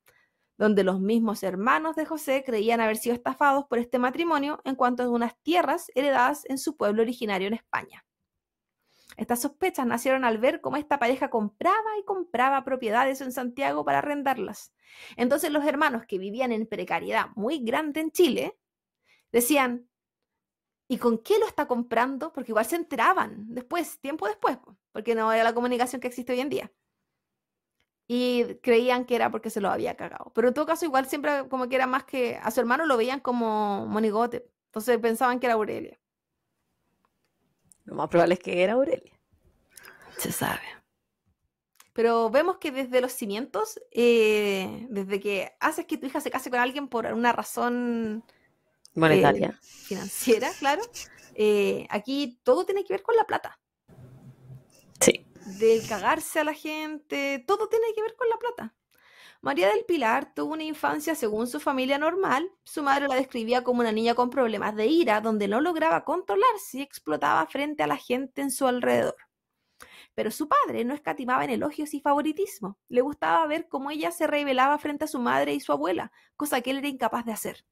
donde los mismos hermanos de José creían haber sido estafados por este matrimonio en cuanto a unas tierras heredadas en su pueblo originario en España. Estas sospechas nacieron al ver cómo esta pareja compraba y compraba propiedades en Santiago para arrendarlas. Entonces los hermanos que vivían en precariedad muy grande en Chile decían, y con qué lo está comprando, porque igual se enteraban después, tiempo después, porque no era la comunicación que existe hoy en día. Y creían que era porque se lo había cagado. Pero en todo caso, igual siempre como que era más que a su hermano lo veían como monigote. Entonces pensaban que era Aurelia. Lo más probable es que era Aurelia. Se sabe. Pero vemos que desde los cimientos, eh, desde que haces que tu hija se case con alguien por una razón monetaria. Eh, financiera, claro. Eh, aquí todo tiene que ver con la plata. Sí. Del cagarse a la gente, todo tiene que ver con la plata. María del Pilar tuvo una infancia según su familia normal. Su madre la describía como una niña con problemas de ira, donde no lograba controlarse y explotaba frente a la gente en su alrededor. Pero su padre no escatimaba en elogios y favoritismo. Le gustaba ver cómo ella se rebelaba frente a su madre y su abuela, cosa que él era incapaz de hacer.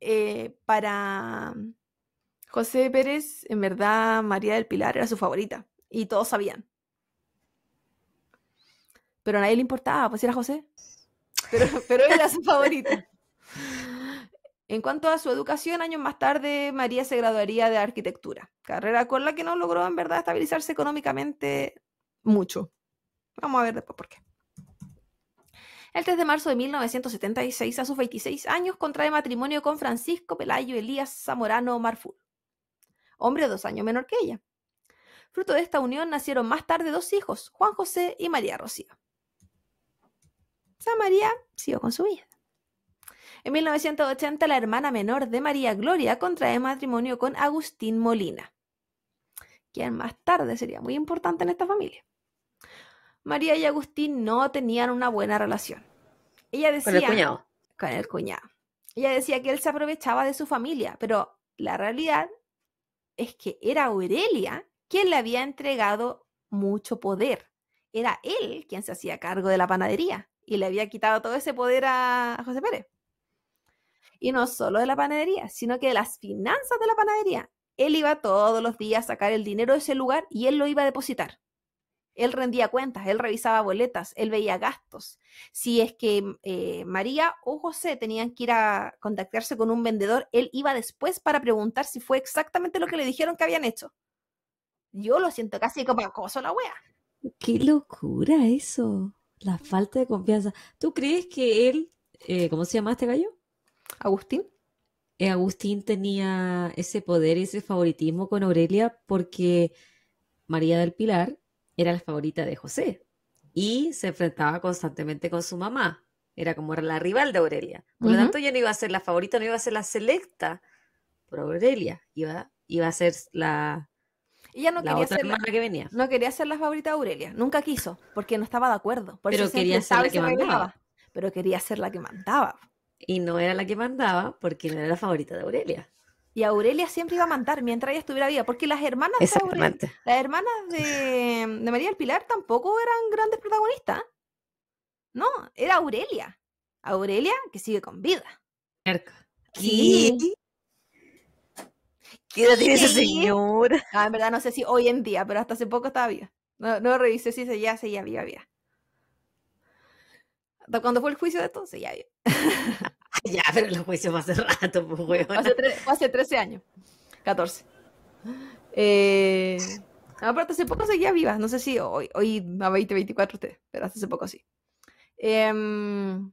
Eh, para mm, José Pérez, en verdad María del Pilar era su favorita y todos sabían. Pero a nadie le importaba, pues era José. Pero, *laughs* pero era su favorita. En cuanto a su educación, años más tarde María se graduaría de arquitectura, carrera con la que no logró en verdad estabilizarse económicamente mucho. Vamos a ver después por qué. El 3 de marzo de 1976, a sus 26 años, contrae matrimonio con Francisco Pelayo Elías Zamorano Marful, hombre dos años menor que ella. Fruto de esta unión nacieron más tarde dos hijos, Juan José y María Rocío. San María siguió con su vida. En 1980, la hermana menor de María Gloria contrae matrimonio con Agustín Molina, quien más tarde sería muy importante en esta familia. María y Agustín no tenían una buena relación. Ella decía, con el cuñado. Con el cuñado. Ella decía que él se aprovechaba de su familia, pero la realidad es que era Aurelia quien le había entregado mucho poder. Era él quien se hacía cargo de la panadería y le había quitado todo ese poder a José Pérez. Y no solo de la panadería, sino que de las finanzas de la panadería. Él iba todos los días a sacar el dinero de ese lugar y él lo iba a depositar. Él rendía cuentas, él revisaba boletas, él veía gastos. Si es que mm, eh, María o José tenían que ir a contactarse con un vendedor, él iba después para preguntar si fue exactamente lo que le dijeron que habían hecho. Yo lo siento casi como son la wea. Qué locura eso. La falta de confianza. ¿Tú crees que él, eh, ¿cómo se llamaste este gallo? Agustín. Eh, Agustín tenía ese poder y ese favoritismo con Aurelia porque María del Pilar era la favorita de José y se enfrentaba constantemente con su mamá. Era como la rival de Aurelia. Por lo tanto, ella no iba a ser la favorita, no iba a ser la selecta por Aurelia. Iba, a ser la, ella no quería ser la, que venía. No quería ser la favorita de Aurelia, nunca quiso, porque no estaba de acuerdo. Por quería ser la que mandaba. pero quería ser la que mandaba. Y no era la que mandaba porque no era la favorita de Aurelia. Y Aurelia siempre iba a mandar mientras ella estuviera viva, porque las hermanas de las hermanas de, María del Pilar tampoco eran grandes protagonistas. No, era Aurelia. Aurelia que sigue con vida. ¿Qué? ¿Qué? le tiene esa Ah, en verdad no sé si hoy en día, pero hasta hace poco estaba viva. No, no revisé si se ya se viva, viva cuando fue el juicio de entonces, ya *laughs* ya, pero los juicios fue hace rato, pues, güey. Hace, hace, 13 años. 14. aparte, eh, hace poco seguía viva. No sé si hoy, hoy a 20, 24 usted, pero hace poco sí. Em,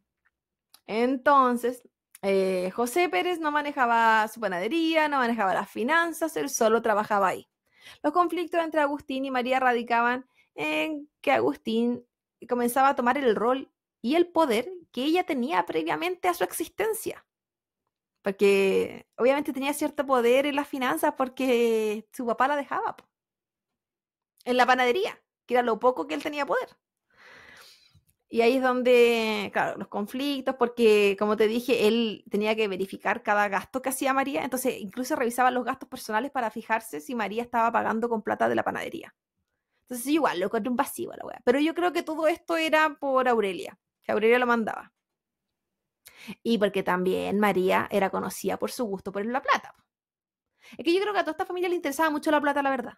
entonces, eh, José Pérez no manejaba su panadería, no manejaba las finanzas, él solo trabajaba ahí. Los conflictos entre Agustín y María radicaban en que Agustín comenzaba a tomar el rol y el poder que ella tenía previamente a su existencia. Porque obviamente tenía cierto poder en las finanzas porque su papá la dejaba en la panadería, que era lo poco que él tenía poder. Y ahí es donde, claro, los conflictos, porque como te dije, él tenía que verificar cada gasto que hacía María, entonces incluso revisaba los gastos personales para fijarse si María estaba pagando con plata de la panadería. Entonces igual, lo encontré un pasivo la weá. Pero yo creo que todo esto era por Aurelia, que Aurelio lo mandaba. Y porque también María era conocida por su gusto por la plata. Es que yo creo que a toda esta familia le interesaba mucho la plata, la verdad.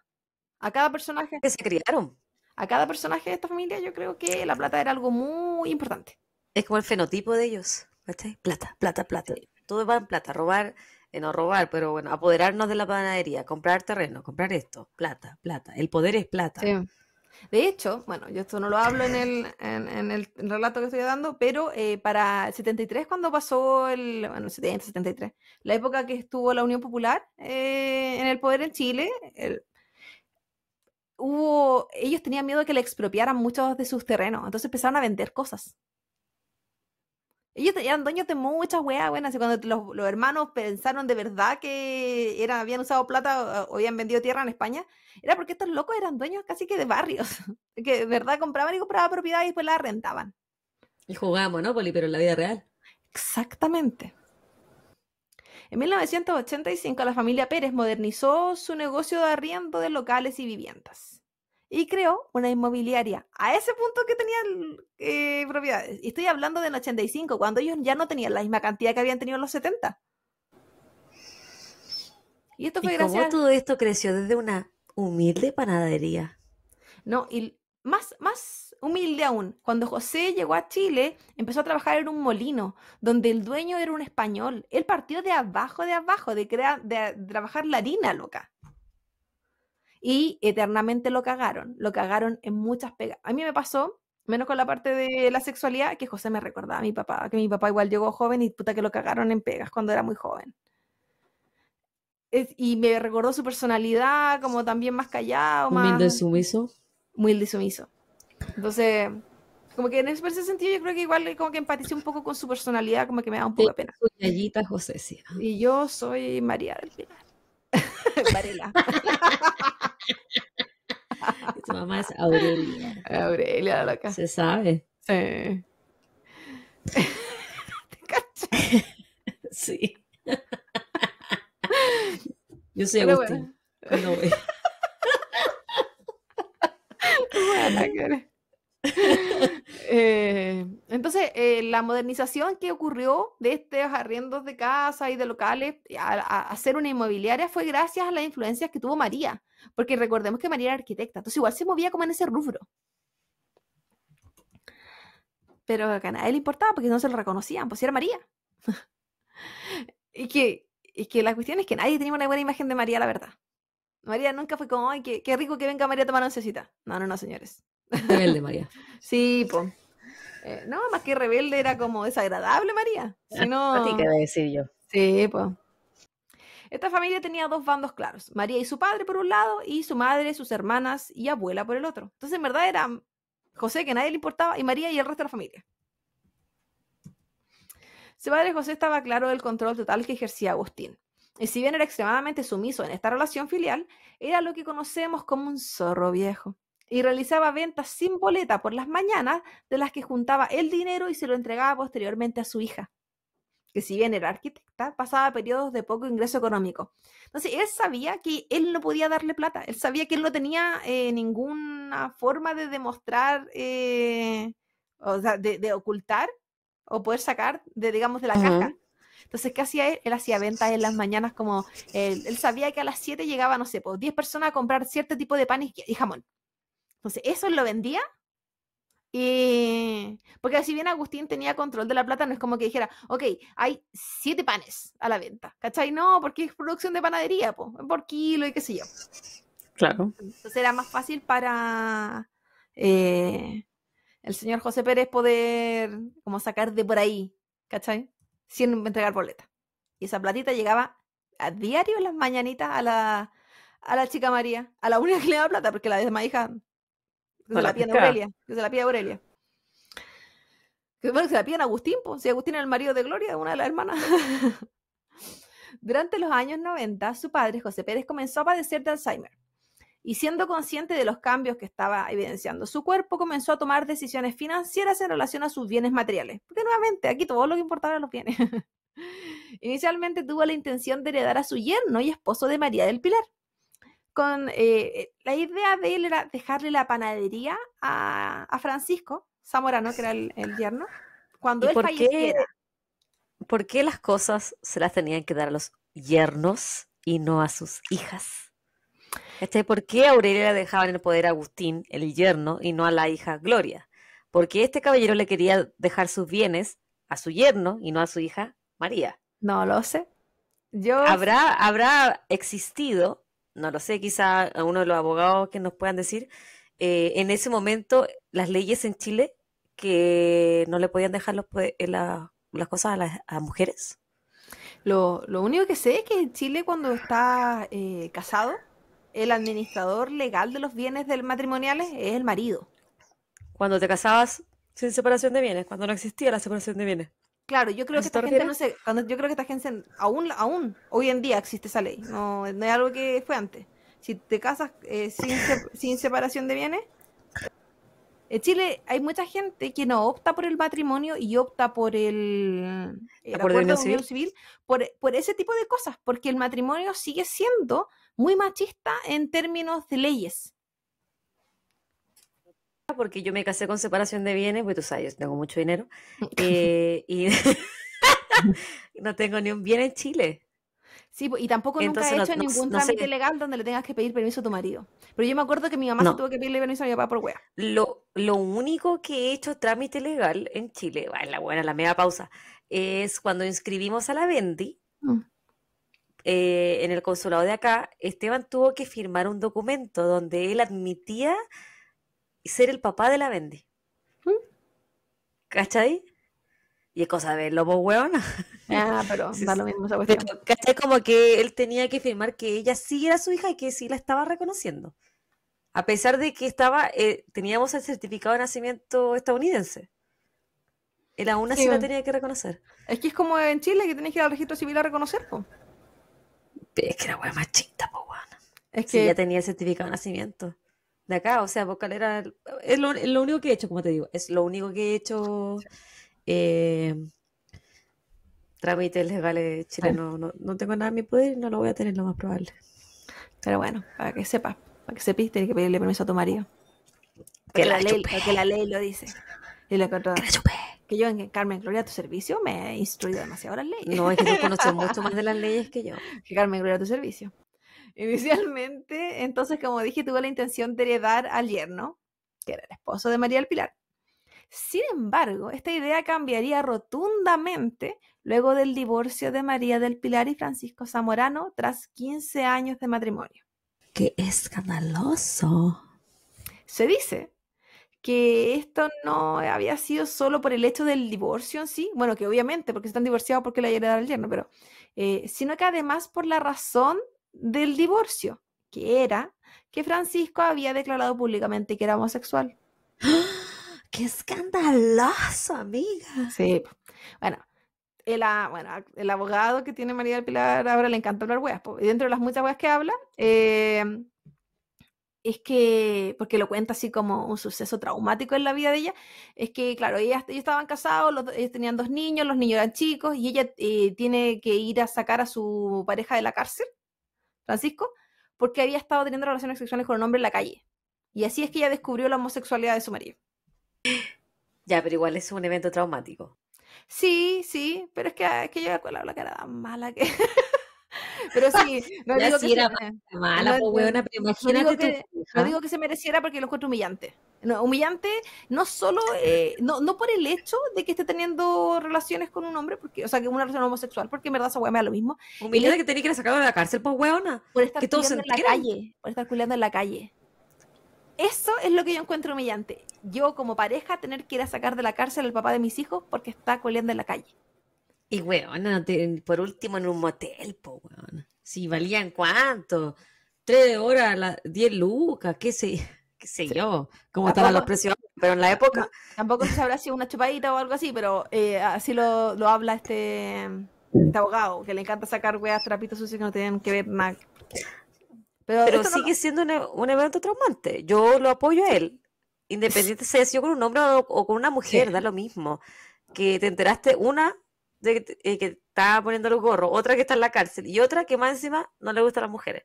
A cada personaje. Que se criaron. A cada personaje de esta familia, yo creo que la plata era algo muy importante. Es como el fenotipo de ellos. ¿Viste? Plata, plata, plata. Todo va en plata. Robar, eh, no robar, pero bueno, apoderarnos de la panadería, comprar terreno, comprar esto. Plata, plata. El poder es plata. Sí. De hecho, bueno, yo esto no lo hablo en el, en, el relato que estoy dando, pero eh, para para 73, cuando pasó el, bueno, 70, 73, la época que estuvo la Unión Popular eh, en el poder en Chile, hubo, ellos tenían miedo de que le expropiaran muchos de sus terrenos, entonces empezaron a vender cosas. Ellos eran dueños de muchas weas, buenas y cuando los, hermanos pensaron de verdad que eran, habían usado plata o habían vendido tierra en España, era porque estos locos eran dueños casi que de barrios, *laughs* que de verdad compraban y compraban propiedad y después la rentaban. Y jugaban Monopoly, pero en la vida real. Exactamente. En 1985 la familia Pérez modernizó su negocio de arriendo de locales y viviendas y creó una inmobiliaria. A ese punto que tenían eh, propiedades. Y estoy hablando del 85, cuando ellos ya no tenían la misma cantidad que habían tenido en los 70. Y esto fue ¿Cómo todo esto creció desde una humilde panadería? No, y más, más humilde aún, cuando José llegó a Chile, empezó a trabajar en un molino, donde el dueño era un español. Él partió de abajo, de abajo, de, crear de trabajar la harina, loca y eternamente lo cagaron, lo cagaron en muchas pegas. A mí me pasó, menos con la parte de la sexualidad, que José me recordaba a mi papá, que mi papá igual llegó joven y puta que lo cagaron en pegas cuando era muy joven. y me recordó su personalidad, como también más callado, más... Humilde y sumiso. Humilde sumiso. Entonces, como que en ese sentido yo creo que igual como que empaticé un poco con su personalidad, como que me da un poco de pena. Ah. Y yo soy María del Pilar. *laughs* Varela. *laughs* tu mamá es Aurelia. Aurelia, la loca. Se sabe. Sí. *laughs* sí. Yo soy Agustín. Bueno. Cuando voy. *laughs* Bueno, *laughs* Eh, entonces, eh, la modernización que ocurrió de estos arriendos de casa y de locales a, hacer una inmobiliaria fue gracias a las influencias que tuvo María, porque recordemos que María era arquitecta, entonces igual se movía como en ese rubro. Pero a nadie le importaba porque no se lo reconocían, pues era María. *laughs* y, que, y que la cuestión es que nadie tenía una buena imagen de María, la verdad. María nunca fue como, ay, qué, rico que venga María a tomar cita No, no, no, señores. Rebelde, María. sí, po eh, no, más que rebelde era como desagradable, María. Ah, no... A ti que decir yo. Sí, po. Esta familia tenía dos bandos claros, María y su padre por un lado y su madre, sus hermanas y abuela por el otro. Entonces, en verdad era José que nadie le importaba y María y el resto de la familia. Su padre José estaba claro del control total que ejercía Agustín. Y si bien era extremadamente sumiso en esta relación filial, era lo que conocemos como un zorro viejo y realizaba ventas sin boleta por las mañanas, de las que juntaba el dinero y se lo entregaba posteriormente a su hija, que si bien era arquitecta, pasaba periodos de poco ingreso económico. Entonces, él sabía que él no podía darle plata, él sabía que él no tenía eh, ninguna forma de demostrar, eh, o sea, de, ocultar o poder sacar, de, digamos, de la caja. Entonces, ¿qué hacía él? Él hacía ventas en las mañanas como, él, sabía que a las 7 llegaba, no sé, 10 pues, personas a comprar cierto tipo de pan y jamón. Entonces, eso lo vendía. Y... Porque si bien Agustín tenía control de la plata, no es como que dijera, ok, hay siete panes a la venta, ¿cachai? No, porque es producción de panadería, por kilo y qué sé yo. Claro. Entonces era más fácil para eh, el señor José Pérez poder como sacar de por ahí, ¿cachai? Sin entregar boleta. Y esa platita llegaba a diario en las mañanitas a la, a la chica María, a la única que le daba plata, porque la demás hija que se la, piden Aurelia. Que se la pide Aurelia. la piden Agustín, pues. Si Agustín era el marido de Gloria, una de las hermanas. *laughs* Durante los años 90, su padre, José Pérez, comenzó a padecer de Alzheimer. Y siendo consciente de los cambios que estaba evidenciando, su cuerpo comenzó a tomar decisiones financieras en relación a sus bienes materiales. Porque nuevamente, aquí todo lo que importaba eran los bienes. *laughs* Inicialmente tuvo la intención de heredar a su yerno y esposo de María del Pilar, con... Eh, la idea de él era dejarle la panadería a, Francisco Zamorano, que era el, yerno, cuando por Qué, las cosas se las tenían que dar a los yernos y no a sus hijas? Este, ¿Por qué Aurelia dejaba en el poder a Agustín, el yerno, y no a la hija Gloria? Porque este caballero le quería dejar sus bienes a su yerno y no a su hija María. No lo sé. Yo... ¿Habrá, habrá existido no lo sé, quizá a uno de los abogados que nos puedan decir, eh, en ese momento las leyes en Chile que no le podían dejar eh, las cosas a las mujeres. Lo, único que sé es que en Chile cuando está eh, casado, el administrador legal de los bienes matrimoniales es el marido. Cuando te casabas sin separación de bienes, cuando no existía la separación de bienes. Claro, yo creo que esta gente no sé, yo creo que esta gente aún, aún hoy en día existe esa ley, no, es algo que fue antes. Si te casas eh, sin, separación de bienes, en Chile hay mucha gente que no opta por el matrimonio y opta por el, el acuerdo, de civil, civil por, por, ese tipo de cosas, porque el matrimonio sigue siendo muy machista en términos de leyes porque yo me casé con separación de bienes, pues tú sabes, yo tengo mucho dinero. *laughs* Eh, y *laughs* no tengo ni un bien en Chile. Sí, pues, y tampoco nunca he hecho ningún trámite legal donde le tengas que pedir permiso a tu marido. Pero yo me acuerdo que mi mamá se tuvo que pedirle permiso a mi papá por wea. Lo, único que he hecho trámite legal en Chile, la buena, la mega pausa, es cuando inscribimos a la Bendy mm. eh, en el consulado de acá, Esteban tuvo que firmar un documento donde él admitía y ser el papá de la Bendy. ¿Mm? ¿Cachai? Y es cosa de lobo weón. *laughs* Ah, pero da lo mismo esa cuestión. ¿Cachai? Como que él tenía que firmar que ella sí era su hija y que sí la estaba reconociendo. A pesar de que estaba, eh, teníamos el certificado de nacimiento estadounidense. Él aún así la tenía que reconocer. Es que es como en Chile que tenés que ir al registro civil a reconocer, po. Es que era weón chinta, po, weón. Es que ya tenía el certificado de nacimiento de acá, o sea, vocal era, es lo, es único que he hecho, como te digo, es lo único que he hecho. Eh, trámites legales chilenos, no, no, tengo nada en mi poder y no lo voy a tener, lo más probable. Pero bueno, para que sepa, para que sepas tienes que pedirle permiso a tu marido. Que la, ley, que la ley lo dice. Y que, que yo, en Carmen Gloria, a tu servicio, me he instruido demasiado las leyes. No, es que tú conoces *laughs* mucho más de las leyes que yo. Que Carmen Gloria, a tu servicio. Inicialmente, entonces, como dije, tuvo la intención de heredar al yerno, que era el esposo de María del Pilar. Sin embargo, esta idea cambiaría rotundamente luego del divorcio de María del Pilar y Francisco Zamorano tras 15 años de matrimonio. ¡Qué escandaloso! Se dice que esto no había sido solo por el hecho del divorcio en sí, bueno, que obviamente, porque se están divorciados porque la heredado al yerno, pero, eh, sino que además por la razón del divorcio, que era que Francisco había declarado públicamente que era homosexual. *gasps* ¡Qué escandaloso, amiga! Sí, bueno. El, bueno, el abogado que tiene María del Pilar ahora le encanta hablar weas. Dentro de las muchas weas que habla, em, es que, porque lo cuenta así como un suceso traumático en la vida de ella, es que, claro, ellos estaban casados, ellos tenían dos niños, los niños eran chicos, y ella eh, tiene que ir a sacar a su pareja de la cárcel Francisco, porque había estado teniendo relaciones sexuales con un hombre en la calle. Y así es que ella descubrió la homosexualidad de su marido. Ya, pero igual es un evento traumático. Sí, sí, pero es que, es que yo la cara mala que... Pero sí, no digo que se... mala, digo, que, se mereciera porque lo encuentro humillante. humillante no solo, eh, no, por el hecho de que esté teniendo relaciones con un hombre, porque, o sea, que una relación homosexual, porque en verdad esa hueá me da lo mismo. Humillante que tenía que ir de la cárcel, Por estar que en la calle, por estar culiando en la calle. Eso es lo que yo encuentro humillante. Yo como pareja tener que ir a sacar de la cárcel al papá de mis hijos porque está culiando en la calle. Y weona, por último en un motel, po, weona. Si valían cuánto, tres horas, la, diez lucas, qué sé, *laughs* qué sé yo, cómo estaban los precios, pero en la época. Tampoco se habrá sido una chupadita o algo así, pero eh, así lo, habla este, este, abogado, que le encanta sacar weas, trapitos sucios que no tienen que ver más. Pero, sigue siendo un, evento traumante. Yo lo apoyo a él. Independiente sea si yo con un hombre o, con una mujer, da lo mismo. Que te enteraste una de eh, que, está poniendo los gorros, otra que está en la cárcel y otra que más encima no le gusta a las mujeres.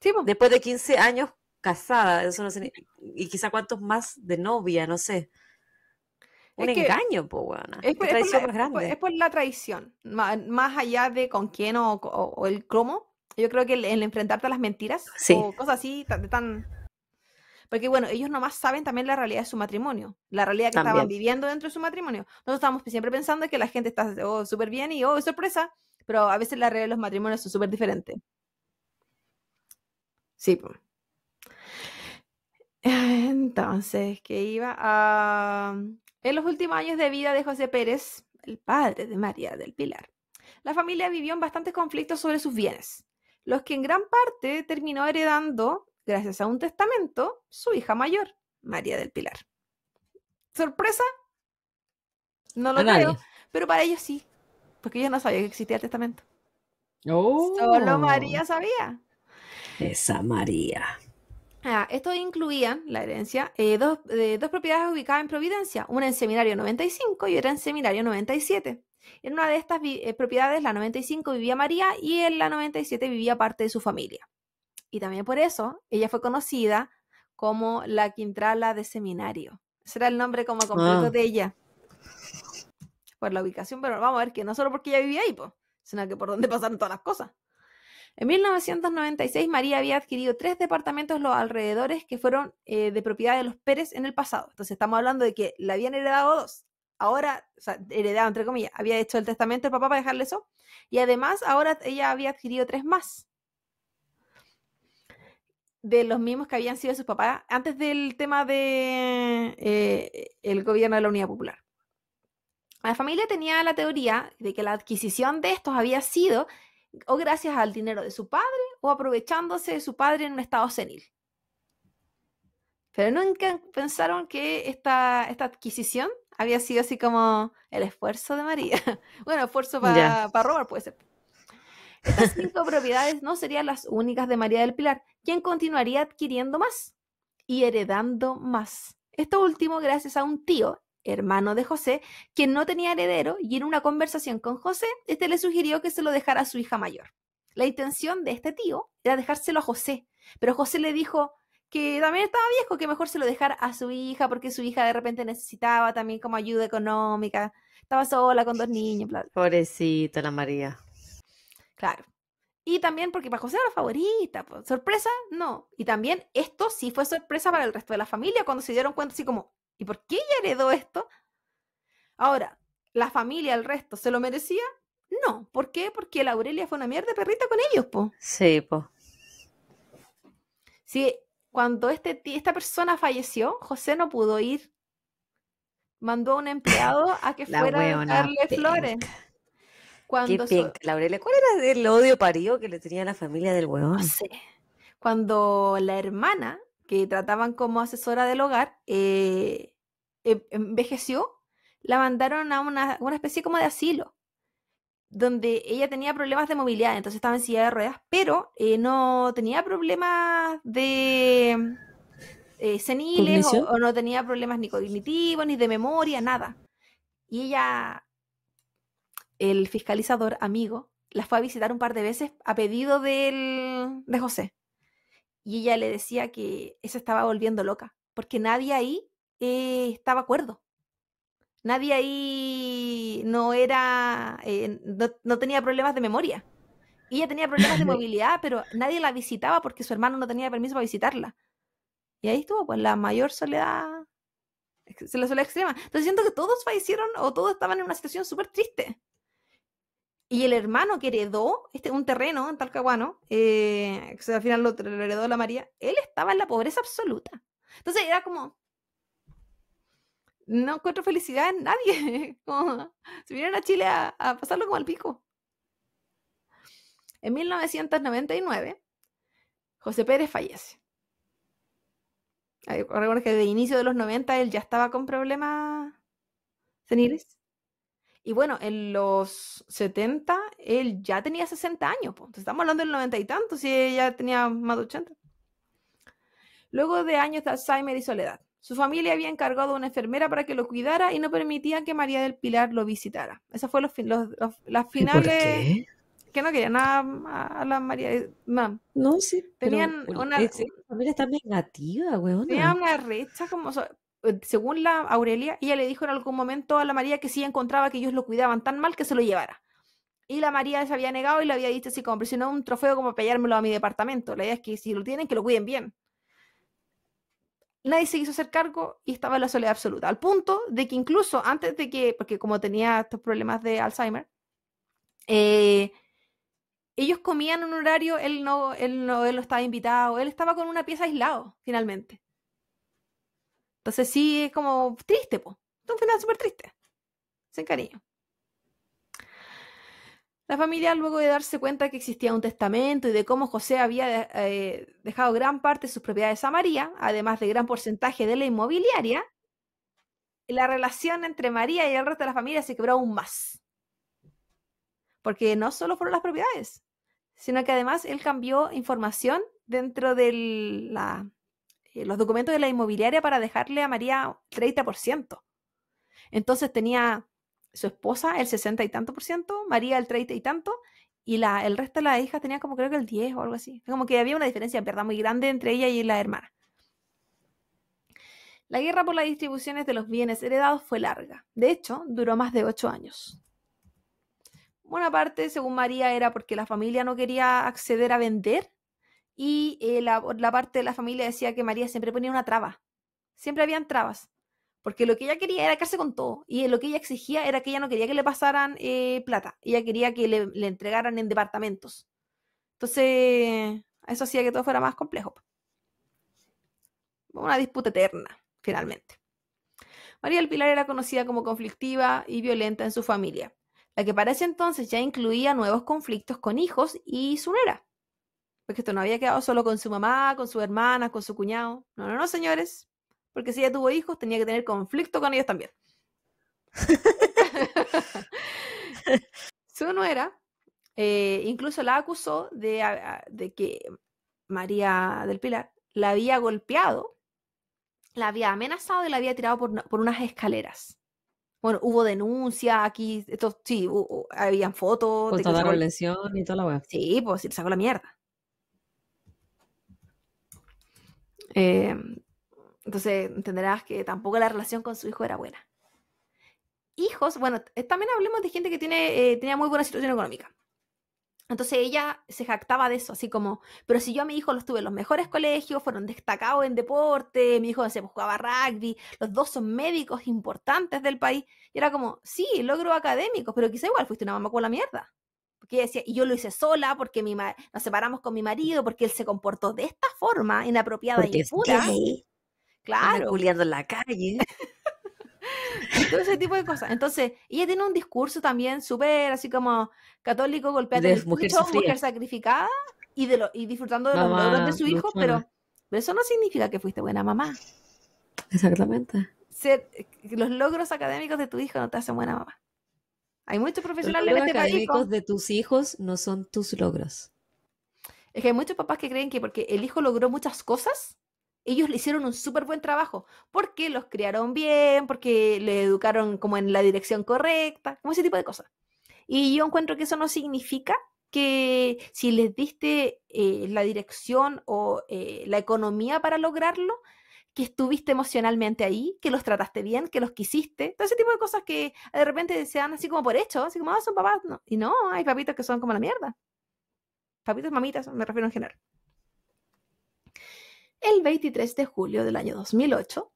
Sí, Después de 15 años casada, eso no sé, y quizá cuántos más de novia, no sé. Un engaño, po, Es, por, la, grande. traición, más, allá de con quién o, el cómo. Yo creo que el, enfrentarte a las mentiras o cosas así tan, tan porque bueno, ellos nomás saben también la realidad de su matrimonio, la realidad que estaban viviendo dentro de su matrimonio. Nosotros estamos siempre pensando que la gente está oh, súper bien y oh, sorpresa, pero a veces la realidad de los matrimonios es súper diferente. Sí. *sighs* Entonces, ¿qué iba a... Ah, en los últimos años de vida de José Pérez, el padre de María del Pilar, la familia vivió en bastantes conflictos sobre sus bienes, los que en gran parte terminó heredando gracias a un testamento, su hija mayor, María del Pilar. ¿Sorpresa? No lo creo, pero para ellos sí, porque ellos no sabían que existía el testamento. Solo oh. María sabía. Esa María. Ah, esto incluía la herencia, eh, de dos, propiedades ubicadas en Providencia, una en Seminario 95 y otra en Seminario 97. En una de estas eh, propiedades, la 95, vivía María y en la 97 vivía parte de su familia y también por eso ella fue conocida como la Quintrala de Seminario. será el nombre como completo ah. de ella. Por la ubicación, pero vamos a ver que no solo porque ella vivía ahí, sino que por dónde pasaron todas las cosas. En 1996, María había adquirido tres departamentos los alrededores que fueron eh, de propiedad de los Pérez en el pasado. Entonces estamos hablando de que la habían heredado dos. Ahora, o sea, heredado entre comillas, había hecho el testamento el papá para dejarle eso. Y además, ahora ella había adquirido tres más de los mismos que habían sido sus papás antes del tema de eh, el gobierno de la Unidad Popular. La familia tenía la teoría de que la adquisición de estos había sido o gracias al dinero de su padre o aprovechándose de su padre en un estado senil. Pero nunca pensaron que esta, esta adquisición había sido así como el esfuerzo de María. *laughs* Bueno, esfuerzo para para robar puede ser. Estas cinco propiedades no serían las únicas de María del Pilar, quien continuaría adquiriendo más y heredando más. Esto último gracias a un tío, hermano de José, quien no tenía heredero y en una conversación con José, este le sugirió que se lo dejara a su hija mayor. La intención de este tío era dejárselo a José, pero José le dijo que también estaba viejo, que mejor se lo dejara a su hija, porque su hija de repente necesitaba también como ayuda económica, estaba sola con dos niños, Pobrecita la María. Claro. Y también porque para José era la favorita. ¿Sorpresa? No. Y también esto sí fue sorpresa para el resto de la familia cuando se dieron cuenta así como, ¿y por qué ella heredó esto? Ahora, ¿la familia, el resto, se lo merecía? No. ¿Por qué? Porque la Aurelia fue una mierda perrita con ellos, po. Sí, po. Sí, cuando este, esta persona falleció, José no pudo ir. Mandó a un empleado a que *laughs* fuera a darle flores. Cuando ¿Cuál era el odio parido que le tenía la familia del huevón? No Cuando la hermana, que trataban como asesora del hogar, eh, em, envejeció, la mandaron a una, especie como de asilo donde ella tenía problemas de movilidad, entonces estaba en silla de ruedas, pero eh, no tenía problemas de eh, seniles o, o, no tenía problemas ni cognitivos, ni de memoria, nada. Y ella el fiscalizador amigo la fue a visitar un par de veces a pedido de José. Y ella le decía que se estaba volviendo loca, porque nadie ahí eh, estaba acuerdo. Nadie ahí no era, eh, no, tenía problemas de memoria. Ella tenía problemas de *laughs* movilidad, pero nadie la visitaba porque su hermano no tenía permiso para visitarla. Y ahí estuvo, pues, la mayor soledad, la soledad extrema. Entonces siento que todos fallecieron o todos estaban en una situación súper triste. Y el hermano que heredó este, un terreno en Talcahuano, eh, que al final lo, heredó la María, él estaba en la pobreza absoluta. Entonces era como, no encuentro felicidad en nadie. se *laughs* vinieron a Chile a, pasarlo como al pico. En 1999, José Pérez fallece. Recuerden que de inicio de los 90 él ya estaba con problemas seniles. Y bueno, en los 70 él ya tenía 60 años, estamos hablando del noventa y tanto, si ella tenía más de 80. Luego de años de Alzheimer y soledad, su familia había encargado a una enfermera para que lo cuidara y no permitía que María del Pilar lo visitara. Esas fueron las finales. qué? Que no querían a, a, la María. No, no sí. Tenían una. familia está negativa, weón. Tenían una recha como. Eh, según la Aurelia, ella le dijo en algún momento a la María que si sí encontraba que ellos lo cuidaban tan mal que se lo llevara. Y la María se había negado y le había dicho así como, si un trofeo como para a mi departamento. La idea es que si lo tienen, que lo cuiden bien. Nadie se quiso hacer cargo y estaba en la soledad absoluta. Al punto de que incluso antes de que, porque como tenía estos problemas de Alzheimer, eh, ellos comían en un horario, él no, él no, él no estaba invitado, él estaba con una pieza aislado, finalmente. Entonces sí es como triste, pues, Es un final súper triste. Sin cariño. La familia, luego de darse cuenta que existía un testamento y de cómo José había eh, dejado gran parte de sus propiedades a María, además de gran porcentaje de la inmobiliaria, la relación entre María y el resto de la familia se quebró aún más. Porque no solo fueron las propiedades, sino que además él cambió información dentro de la eh, los documentos de la inmobiliaria para dejarle a María 30%. Entonces tenía su esposa el 60 y tanto por ciento, María el 30 y tanto, y la, el resto de las hijas tenía como creo que el 10 o algo así. Como que había una diferencia, verdad, muy grande entre ella y la hermana. La guerra por las distribuciones de los bienes heredados fue larga. De hecho, duró más de ocho años. Buena parte, según María, era porque la familia no quería acceder a vender y eh, la, parte de la familia decía que María siempre ponía una traba, siempre habían trabas, porque lo que ella quería era quedarse con todo, y eh, lo que ella exigía era que ella no quería que le pasaran eh, plata, ella quería que le, le, entregaran en departamentos. Entonces, eso hacía que todo fuera más complejo. Una disputa eterna, finalmente. María del Pilar era conocida como conflictiva y violenta en su familia, la que para ese entonces ya incluía nuevos conflictos con hijos y su nera. Porque pues, esto no había quedado solo con su mamá, con su hermanas, con su cuñado. No, no, no, señores. Porque si ella tuvo hijos, tenía que tener conflicto con ellos también. *laughs* *laughs* su nuera eh, incluso la acusó ah, de, que María del Pilar la había golpeado, la había amenazado y la había tirado por, unas escaleras. Bueno, hubo denuncia aquí, esto, sí, habían fotos. Con toda la lesión y toda la web. Sí, pues sí, sacó la mierda. Eh, entonces entenderás que tampoco la relación con su hijo era buena. Hijos, bueno, eh, también hablemos de gente que tiene, eh, tenía muy buena situación económica. Entonces ella se jactaba de eso, así como, pero si yo a mi hijo los tuve en los mejores colegios, fueron destacados en deporte, mi hijo se jugaba rugby, los dos son médicos importantes del país, y era como, sí, logro académico, pero quizá igual fuiste una mamá con la mierda decía, y yo lo hice sola porque mi nos separamos con mi marido, porque él se comportó de esta forma, inapropiada y impura. Claro. Culeando en la calle. *laughs* todo ese tipo de cosas. Entonces, ella tiene un discurso también súper así como católico, golpeando el mujer, mujer sacrificada y, de lo, y disfrutando de los logros de su hijo, pero, eso no significa que fuiste buena mamá. Exactamente. Ser, eh, los logros académicos de tu hijo no te hacen buena mamá. Hay muchos profesionales que que este de tus hijos no son tus logros. Es que hay muchos papás que creen que porque el hijo logró muchas cosas, ellos le hicieron un súper buen trabajo, porque los criaron bien, porque le educaron como en la dirección correcta, como ese tipo de cosas. Y yo encuentro que eso no significa que si les diste eh, la dirección o eh, la economía para lograrlo, que estuviste emocionalmente ahí, que los trataste bien, que los quisiste, todo ese tipo de cosas que de repente se dan así como por hecho, así como, ah, son papás, y no, hay papitos que son como la mierda. Papitos, mamitas, me refiero en general. El 23 de julio del año 2008,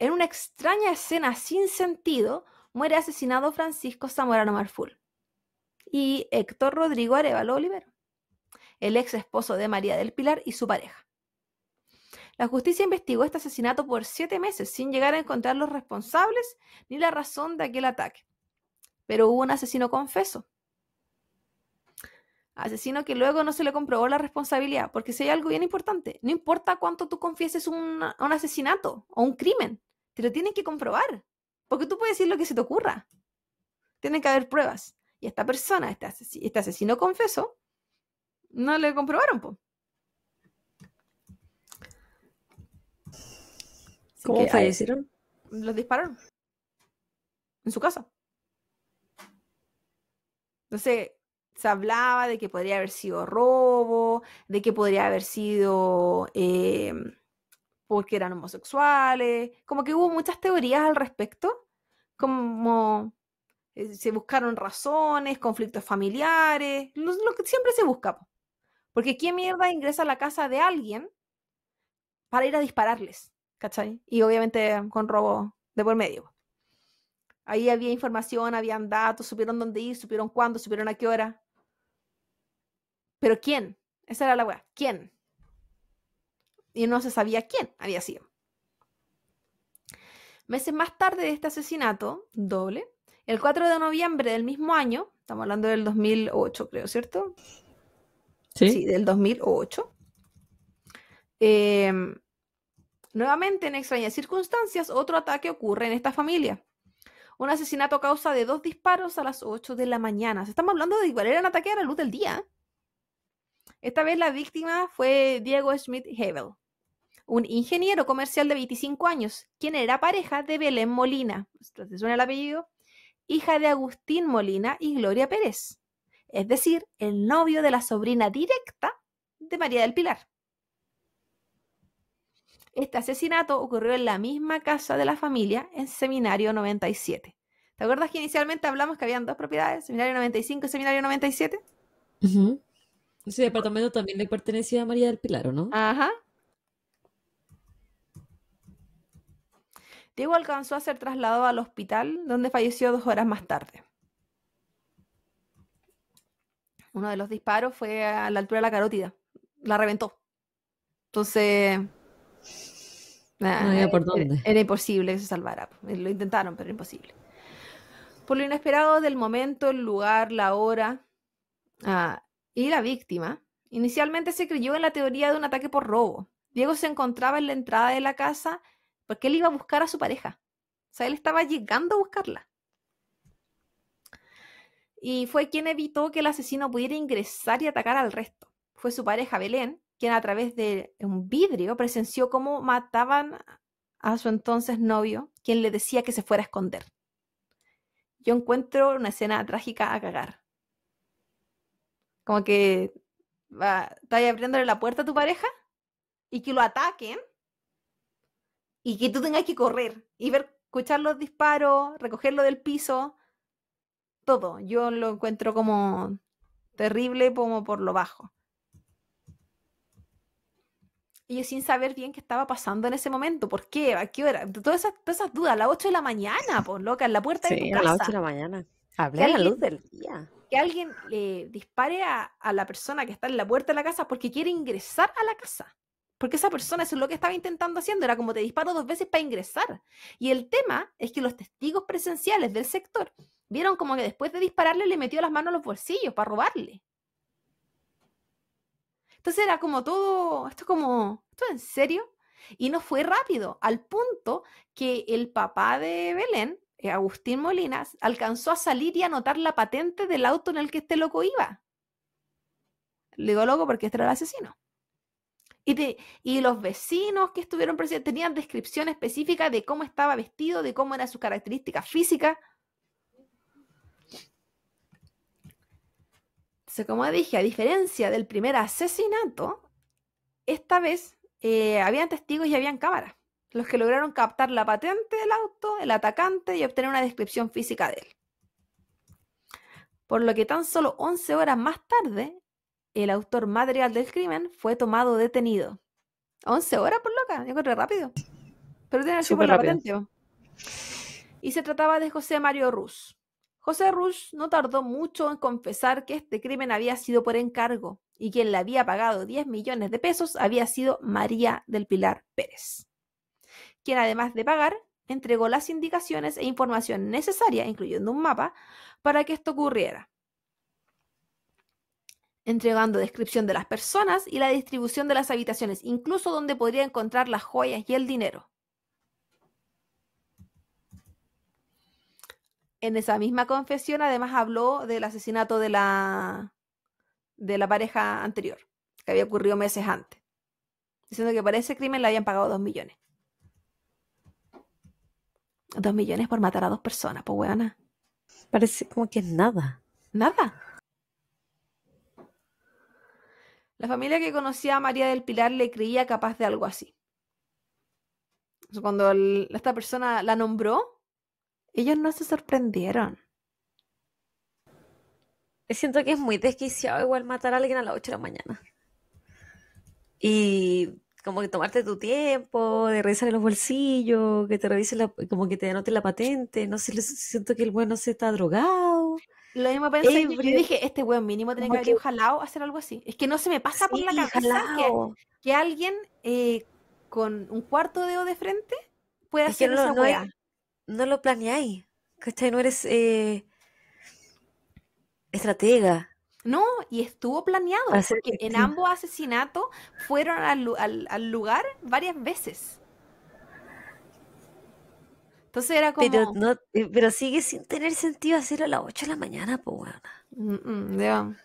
en una extraña escena sin sentido, muere asesinado Francisco Zamorano Marful y Héctor Rodrigo Arevalo Oliver, el ex esposo de María del Pilar y su pareja. La justicia investigó este asesinato por siete meses sin llegar a encontrar los responsables ni la razón de aquel ataque. Pero hubo un asesino confeso. Asesino que luego no se le comprobó la responsabilidad, porque si hay algo bien importante, no importa cuánto tú confieses un, un asesinato o un crimen, te lo tienen que comprobar, porque tú puedes decir lo que se te ocurra. Tienen que haber pruebas. Y esta persona, este, asesino, este asesino confeso, no le comprobaron. Po. ¿Cómo fallecieron? los dispararon. En su casa. No sé, se hablaba de que podría haber sido robo, de que podría haber sido em, porque eran homosexuales. Como que hubo muchas teorías al respecto. Como eh, se buscaron razones, conflictos familiares, lo, que siempre se busca. Porque ¿qué mierda ingresa a la casa de alguien para ir a dispararles? ¿cachai? Y obviamente mm, con robo de por medio. Ahí había información, habían datos, supieron dónde ir, supieron cuándo, supieron a qué hora. Pero ¿quién? Esa era la weá. ¿Quién? Y no se sabía quién había sido. Meses más tarde de este asesinato, doble, el 4 de noviembre del mismo año, estamos hablando del 2008, creo, ¿cierto? Sí. Sí, del 2008. Eh, em, Nuevamente, en extrañas circunstancias, otro ataque ocurre en esta familia. Un asesinato a causa de dos disparos a las 8 de la mañana. estamos hablando de igual era un ataque a la luz del día. Esta vez la víctima fue Diego Schmidt Hebel, un ingeniero comercial de 25 años, quien era pareja de Belén Molina, suena el apellido? Hija de Agustín Molina y Gloria Pérez, es decir, el novio de la sobrina directa de María del Pilar. Este asesinato ocurrió en la misma casa de la familia en Seminario 97. ¿Te acuerdas que inicialmente hablamos que habían dos propiedades, Seminario 95 y Seminario 97? Ese departamento también le pertenecía a María del Pilar, no? Ajá. Diego alcanzó a ser trasladado al hospital, donde falleció dos horas más tarde. Uno de los disparos fue a la altura de la carótida. La reventó. Entonces, por Era, imposible que se salvara. Eh, lo intentaron, pero era imposible. Por lo inesperado del momento, el lugar, la hora ah, y la víctima, inicialmente se creyó en la teoría de un ataque por robo. Diego se encontraba en la entrada de la casa porque él iba a buscar a su pareja. O sea, él estaba llegando a buscarla. Y fue quien evitó que el asesino pudiera ingresar y atacar al resto. Fue su pareja Belén, quien a través de un vidrio presenció cómo mataban a su entonces novio, quien le decía que se fuera a esconder. Yo encuentro una escena trágica a cagar. Como que va, estás abriéndole la puerta a tu pareja y que lo ataquen y que tú tengas que correr y ver, escuchar los disparos, recogerlo del piso, todo. Yo lo encuentro como terrible como por lo bajo y sin saber bien qué estaba pasando en ese momento, por qué, a qué hora, todas esas, dudas, a las 8 de la mañana, por loca, en la puerta de tu casa. a las 8 de la mañana, hablé a la luz del día. Que alguien le dispare a, a, la persona que está en la puerta de la casa porque quiere ingresar a la casa. Porque esa persona, eso es lo que estaba intentando haciendo, era como te disparo dos veces para ingresar. Y el tema es que los testigos presenciales del sector vieron como que después de dispararle le metió las manos a los bolsillos para robarle. Entonces era como todo, esto como, ¿esto en serio? Y no fue rápido, al punto que el papá de Belén, eh, Agustín Molinas, alcanzó a salir y anotar la patente del auto en el que este loco iba. Le digo loco porque este era el asesino. Y, y, los vecinos que estuvieron presentes tenían descripción específica de cómo estaba vestido, de cómo eran sus características físicas. como dije, a diferencia del primer asesinato, esta vez eh, habían testigos y habían cámaras, los que lograron captar la patente del auto, el atacante y obtener una descripción física de él. Por lo que tan solo 11 horas más tarde, el autor material del crimen fue tomado detenido. 11 horas por loca, yo encontré rápido. Pero tiene que por la patente. Y se trataba de José Mario Ruz, José Rush no tardó mucho en confesar que este crimen había sido por encargo y quien le había pagado 10 millones de pesos había sido María del Pilar Pérez, quien además de pagar, entregó las indicaciones e información necesaria, incluyendo un mapa, para que esto ocurriera, entregando descripción de las personas y la distribución de las habitaciones, incluso donde podría encontrar las joyas y el dinero. en esa misma confesión además habló del asesinato de la, de la pareja anterior, que había ocurrido meses antes, diciendo que para ese crimen le habían pagado dos millones. Dos millones por matar a dos personas, pues weona. Parece como que es nada. Nada. La familia que conocía a María del Pilar le creía capaz de algo así. Cuando esta persona la nombró, ellos no se sorprendieron. Siento que es muy desquiciado igual matar a alguien a las 8 de la mañana. Y como que tomarte tu tiempo, de revisar los bolsillos, que te revisen la, como que te anoten la patente, no sé, siento que el bueno se está drogado. Lo mismo pensé, yo dije, este weón mínimo tiene que haber jalado hacer algo así. Es que no se me pasa por la cabeza que, alguien eh, con un cuarto de dedo de frente pueda hacer esa no lo planeáis, ¿cachai? No eres eh, estratega. No, y estuvo planeado, porque en ambos asesinatos fueron al, lugar varias veces. Entonces era como. Eh, pero, sigue sin tener sentido hacerlo a las 8 de la mañana, pues Donde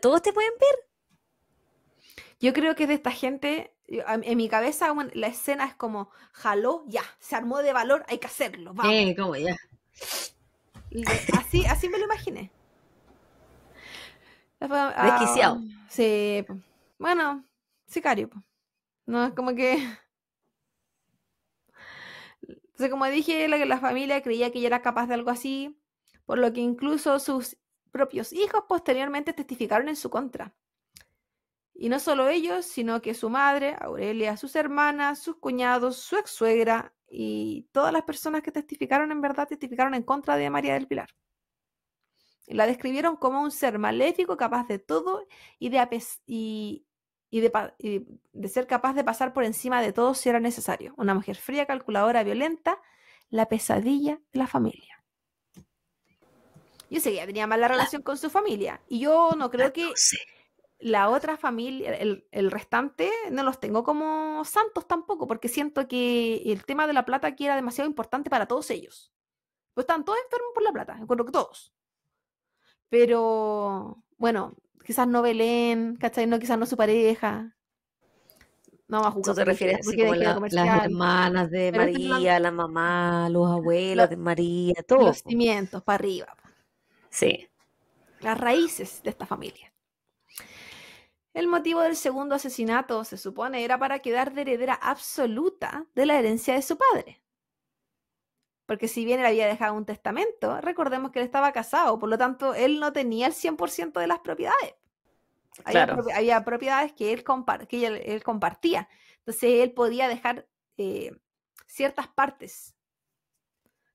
todos te pueden ver. Yo creo que de esta gente en mi cabeza la escena es como, jaló, ya, se armó de valor, hay que hacerlo, Así, así me lo imaginé. Ah, Desquiciado. sí. Bueno, sicario. No es como que. como dije, la, la familia creía que ella era capaz de algo así, por lo que incluso sus propios hijos posteriormente testificaron en su contra. Y no solo ellos, sino que su madre, Aurelia, sus hermanas, sus cuñados, su ex suegra y todas las personas que testificaron en verdad testificaron en contra de María del Pilar. La describieron como un ser maléfico, capaz de todo y de, y, de, ser capaz de pasar por encima de todo si era necesario. Una mujer fría, calculadora, violenta, la pesadilla de la familia yo seguía tenía mala relación con su familia. Y yo no creo que la otra familia, el, restante, no los tengo como santos tampoco, porque siento que el tema de la plata aquí era demasiado importante para todos ellos. Pues están todos enfermos por la plata, encuentro que todos. Pero, bueno, quizás no Belén, ¿cachai? No, quizás no su pareja. No a jugar. te refieres así las hermanas de este María, la mamá, los abuelos de María, todos Los cimientos, para arriba. Sí. Las raíces de esta familia. El motivo del segundo asesinato, se supone, era para quedar de heredera absoluta de la herencia de su padre. Porque si bien él había dejado un testamento, recordemos que él estaba casado, por lo tanto, él no tenía el 100% de las propiedades. Había, propiedades que, él, compartía. Entonces, él podía dejar eh, ciertas partes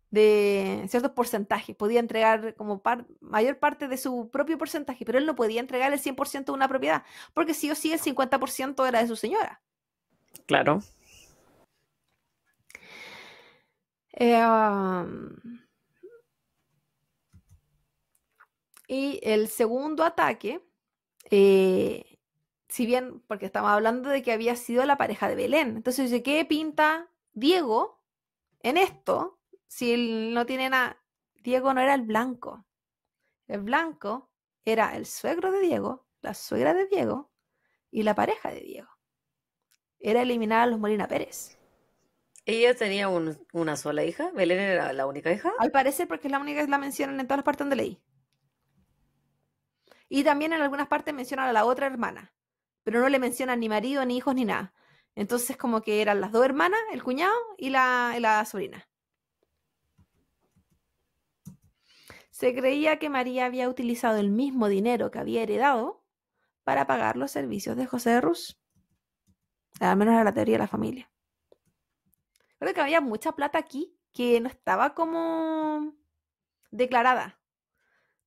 de ciertos porcentajes, podía entregar como mayor parte de su propio porcentaje, pero él no podía entregar el 100% de una propiedad, porque sí o sí el 50% era de su señora. Claro. Em, y el segundo ataque, eh, si bien, porque estamos hablando de que había sido la pareja de Belén, entonces, ¿qué pinta Diego en esto? si no tiene nada, Diego no era el blanco. El blanco era el suegro de Diego, la suegra de Diego y la pareja de Diego. Era eliminar a los Molina Pérez. ¿Ella tenía una sola hija? ¿Belén era la única hija? Al parecer, porque es la única que la mencionan en todas las partes donde leí. Y también en algunas partes mencionan a la otra hermana, pero no le mencionan ni marido, ni hijos, ni nada. Entonces, como que eran las dos hermanas, el cuñado y la, y la sobrina. Se creía que María había utilizado el mismo dinero que había heredado para pagar los servicios de José de Rus. Al menos era la teoría de la familia. Creo que había mucha plata aquí que no estaba como declarada.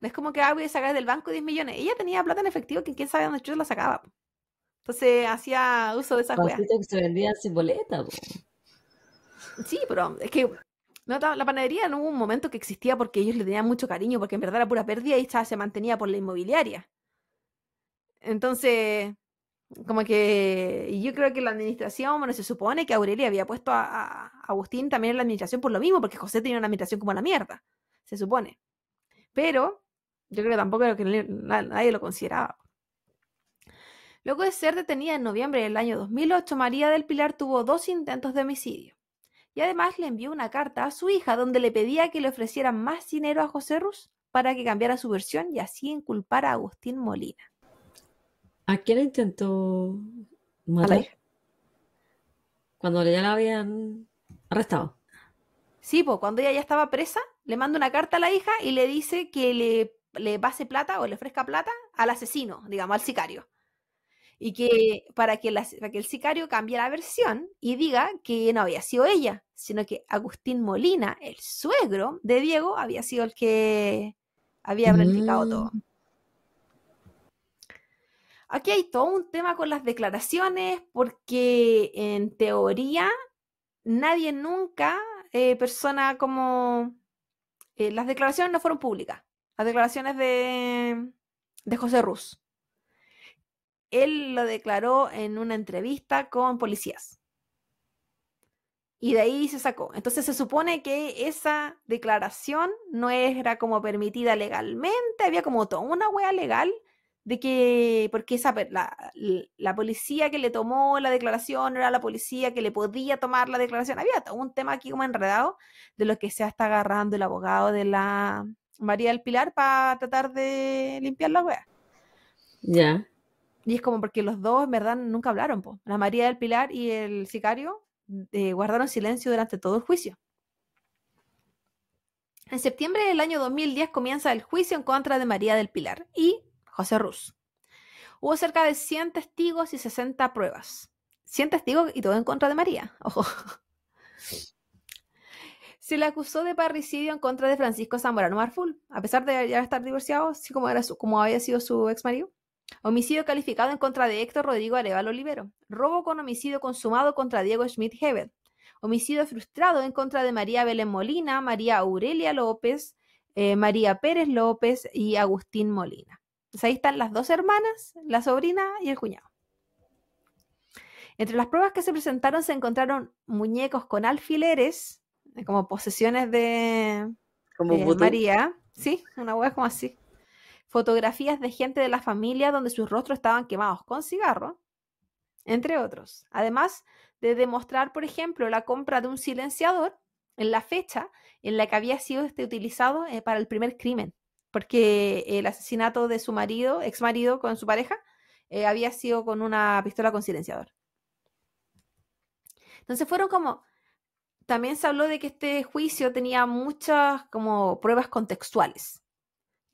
No es como que ah, voy a sacar del banco 10 millones. Ella tenía plata en efectivo que quién sabe dónde yo la sacaba. Entonces hacía uso de esa cosas. que se vendían sin boleta. Sí, pero es que la panadería no hubo un momento que existía porque ellos le tenían mucho cariño, porque en verdad era pura pérdida y estaba se mantenía por la inmobiliaria. Entonces, como que yo creo que la administración, bueno, se supone que Aurelia había puesto a, Agustín también en la administración por lo mismo, porque José tenía una administración como la mierda, se supone. Pero yo creo que tampoco que nadie lo consideraba. Luego de ser detenida en noviembre del año 2008, María del Pilar tuvo dos intentos de homicidio y además le envió una carta a su hija donde le pedía que le ofrecieran más dinero a José Rus para que cambiara su versión y así inculpar a Agustín Molina. ¿A quién intentó matar? Cuando ya la habían arrestado. Sí, pues cuando ella ya estaba presa, le manda una carta a la hija y le dice que le, le pase plata o le ofrezca plata al asesino, digamos, al sicario y que para que, que el sicario cambie la versión y diga que no había sido ella, sino que Agustín Molina, el suegro de Diego, había sido el que había planificado mm. todo. Aquí hay todo un tema con las declaraciones porque en teoría nadie nunca, eh, persona como... Eh, las declaraciones no fueron públicas, las declaraciones de, de José Ruz él lo declaró en una entrevista con policías. Y de ahí se sacó. Entonces se supone que esa declaración no era como permitida legalmente, había como toda una wea legal de que, porque esa, la, policía que le tomó la declaración era la policía que le podía tomar la declaración. Había todo un tema aquí como enredado de lo que se está agarrando el abogado de la María del Pilar para tratar de limpiar la wea. Ya. Y es como porque los dos, en verdad, nunca hablaron. La María del Pilar y el sicario eh, guardaron silencio durante todo el juicio. En septiembre del año 2010 comienza el juicio en contra de María del Pilar y José Ruz. Hubo cerca de 100 testigos y 60 pruebas. 100 testigos y todo en contra de María. *laughs* Ojo. Se le acusó de parricidio en contra de Francisco Zamorano Marful, a pesar de ya estar divorciado, así como, era su, como había sido su ex marido. Homicidio calificado en contra de Héctor Rodrigo Areval Olivero. Robo con homicidio consumado contra Diego Schmidt Hebert. Homicidio frustrado en contra de María Belén Molina, María Aurelia López, eh, María Pérez López y Agustín Molina. Pues ahí están las dos hermanas, la sobrina y el cuñado. Entre las pruebas que se presentaron se encontraron muñecos con alfileres, eh, como posesiones de, María. Sí, una hueá como así fotografías de gente de la familia donde sus rostros estaban quemados con cigarro, entre otros. Además de demostrar, por ejemplo, la compra de un silenciador en la fecha en la que había sido este utilizado eh, para el primer crimen, porque el asesinato de su marido, ex marido con su pareja, eh, había sido con una pistola con silenciador. Entonces fueron como, también se habló de que este juicio tenía muchas como pruebas contextuales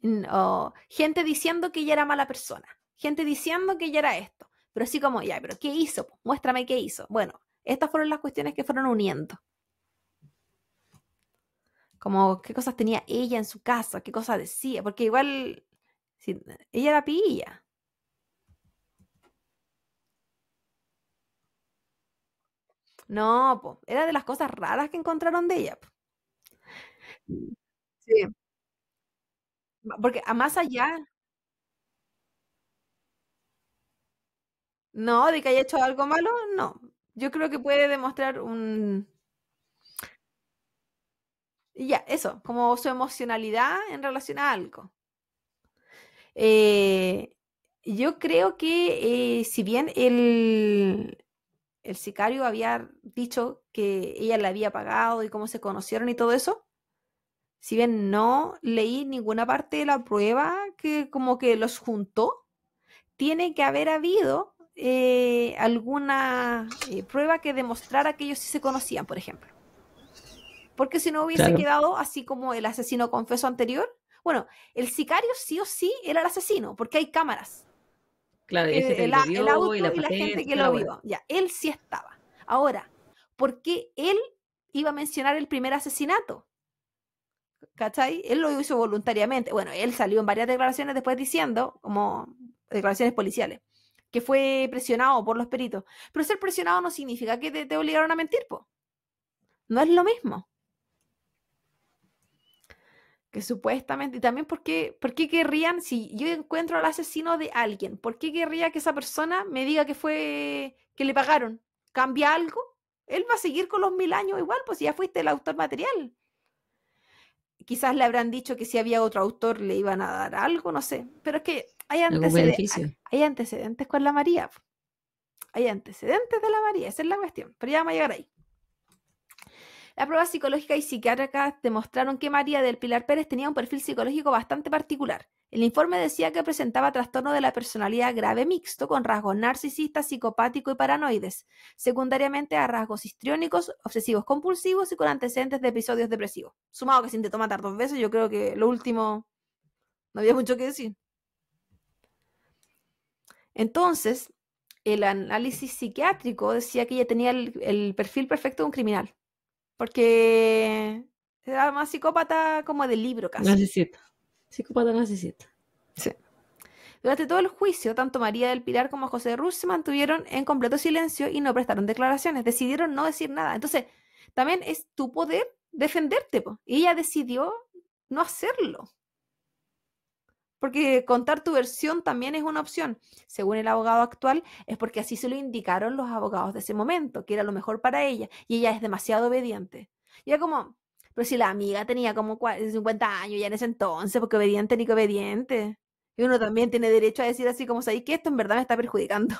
no, gente diciendo que ella era mala persona, gente diciendo que ella era esto, pero así como, ya, pero ¿qué hizo? Muéstrame qué hizo. Bueno, estas fueron las cuestiones que fueron uniendo. Como qué cosas tenía ella en su casa, qué cosas decía, porque igual ella era pilla. No, era de las cosas raras que encontraron de ella. Sí. Porque a ah, más allá, no, de que haya hecho algo malo, no. Yo creo que puede demostrar un... ya, eso, como su emocionalidad en relación a algo. Eh, yo creo que eh, si bien el, el sicario había dicho que ella le había pagado y cómo se conocieron y todo eso, si bien no leí ninguna parte de la prueba que como que los juntó, tiene que haber habido eh, alguna eh, prueba que demostrara que ellos sí se conocían, por ejemplo. Porque si no hubiese quedado así como el asesino confeso anterior, bueno, el sicario sí o sí era el asesino, porque hay cámaras. Claro, eh, el, el, y la, gente que lo vio. Ya, él sí estaba. Ahora, ¿por qué él iba a mencionar el primer asesinato? ¿Cachai? Él lo hizo voluntariamente. Bueno, él salió en varias declaraciones después diciendo, como declaraciones policiales, que fue presionado por los peritos. Pero ser presionado no significa que te, obligaron a mentir, po. No es lo mismo. Que supuestamente, y también porque qué, querrían, si yo encuentro al asesino de alguien, ¿por qué querría que esa persona me diga que fue, que le pagaron? ¿Cambia algo? Él va a seguir con los mil años igual, pues si ya fuiste el autor material quizás le habrán dicho que si había otro autor le iban a dar algo, no sé. Pero es que hay, antecedentes, hay, antecedentes con la María. Hay antecedentes de la María, esa es la cuestión. Pero ya vamos a llegar ahí. La prueba psicológica y psiquiátrica demostraron que María del Pilar Pérez tenía un perfil psicológico bastante particular. El informe decía que presentaba trastorno de la personalidad grave mixto con rasgos narcisistas, psicopático y paranoides, secundariamente a rasgos histriónicos, obsesivos compulsivos y con antecedentes de episodios depresivos. Sumado que sin te matar dos veces, yo creo que lo último no había mucho que decir. Entonces, el análisis psiquiátrico decía que ella tenía el perfil perfecto de un criminal. Porque era más psicópata como del libro casi. Narcisista. Psicópata narcisista. Sí. Durante todo el juicio, tanto María del Pilar como José de Ruz se mantuvieron en completo silencio y no prestaron declaraciones. Decidieron no decir nada. Entonces, también es tu poder defenderte. Y ella decidió no hacerlo. Porque contar tu versión también es una opción. Según el abogado actual, es porque así se lo indicaron los abogados de ese momento, que era lo mejor para ella, y ella es demasiado obediente. Y como, pero si la amiga tenía como 50 años ya en ese entonces, porque obediente ni que obediente. Y uno también tiene derecho a decir así como, ¿sabéis que esto en verdad me está perjudicando?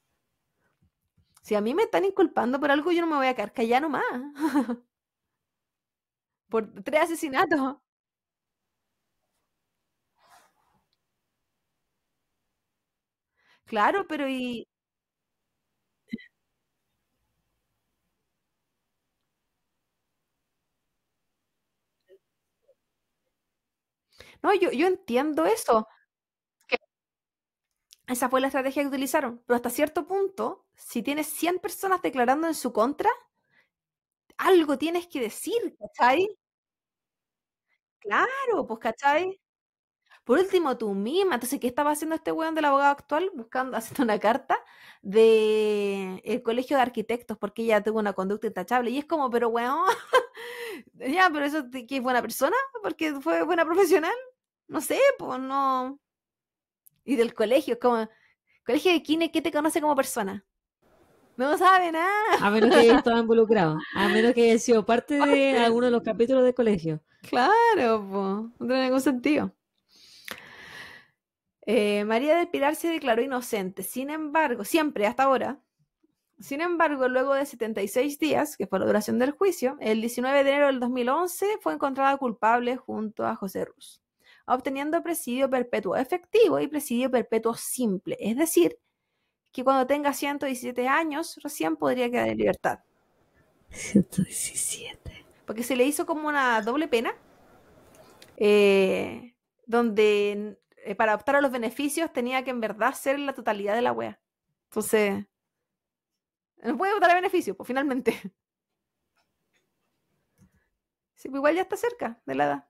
*laughs* Si a mí me están inculpando por algo, yo no me voy a quedar ya nomás *laughs* por tres asesinatos. Claro, pero y... No, yo, entiendo eso. Esa fue la estrategia que utilizaron. Pero hasta cierto punto, si tienes 100 personas declarando en su contra, algo tienes que decir, ¿cachai? Claro, pues, ¿cachai? Por último, tú misma. Entonces, ¿qué estaba haciendo este weón del abogado actual? Buscando, *laughs* haciendo una carta de el colegio de arquitectos porque ella tuvo una conducta intachable. Y es como, pero weón, *laughs* ya, pero eso que es buena persona, porque fue buena profesional. No sé, pues no. Y del colegio, es como, colegio de Kine, ¿qué te conoce como persona? No sabe nada. A menos que *laughs* estaba involucrado. A menos que haya sido parte de alguno de los capítulos del colegio. Claro, pues. No tiene ningún sentido. Eh, María del Pilar se declaró inocente, sin embargo, siempre hasta ahora. Sin embargo, luego de 76 días, que fue la duración del juicio, el 19 de enero del 2011 fue encontrada culpable junto a José Ruz, obteniendo presidio perpetuo efectivo y presidio perpetuo simple, es decir, que cuando tenga 117 años recién podría quedar en libertad. 117. Porque se le hizo como una doble pena, eh, donde eh, para optar a los beneficios tenía que en verdad ser la totalidad de la wea. Entonces, no puede votar a beneficios? pues finalmente. Sí, pues, igual ya está cerca de la edad.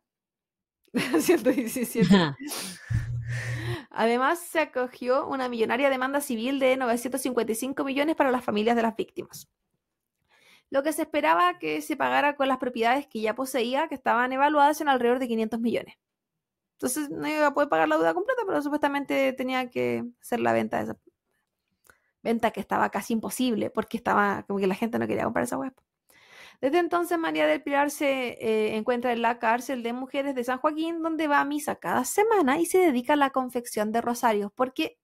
117. *laughs* *laughs* Además, se acogió una millonaria demanda civil de 955 millones para las familias de las víctimas. Lo que se esperaba que se pagara con las propiedades que ya poseía, que estaban evaluadas en alrededor de 500 millones. Entonces no iba a poder pagar la deuda completa, pero supuestamente tenía que hacer la venta de esa venta que estaba casi imposible porque estaba como que la gente no quería comprar esa web. Desde entonces María del Pilar se eh, encuentra en la cárcel de mujeres de San Joaquín, donde va a misa cada semana y se dedica a la confección de rosarios, porque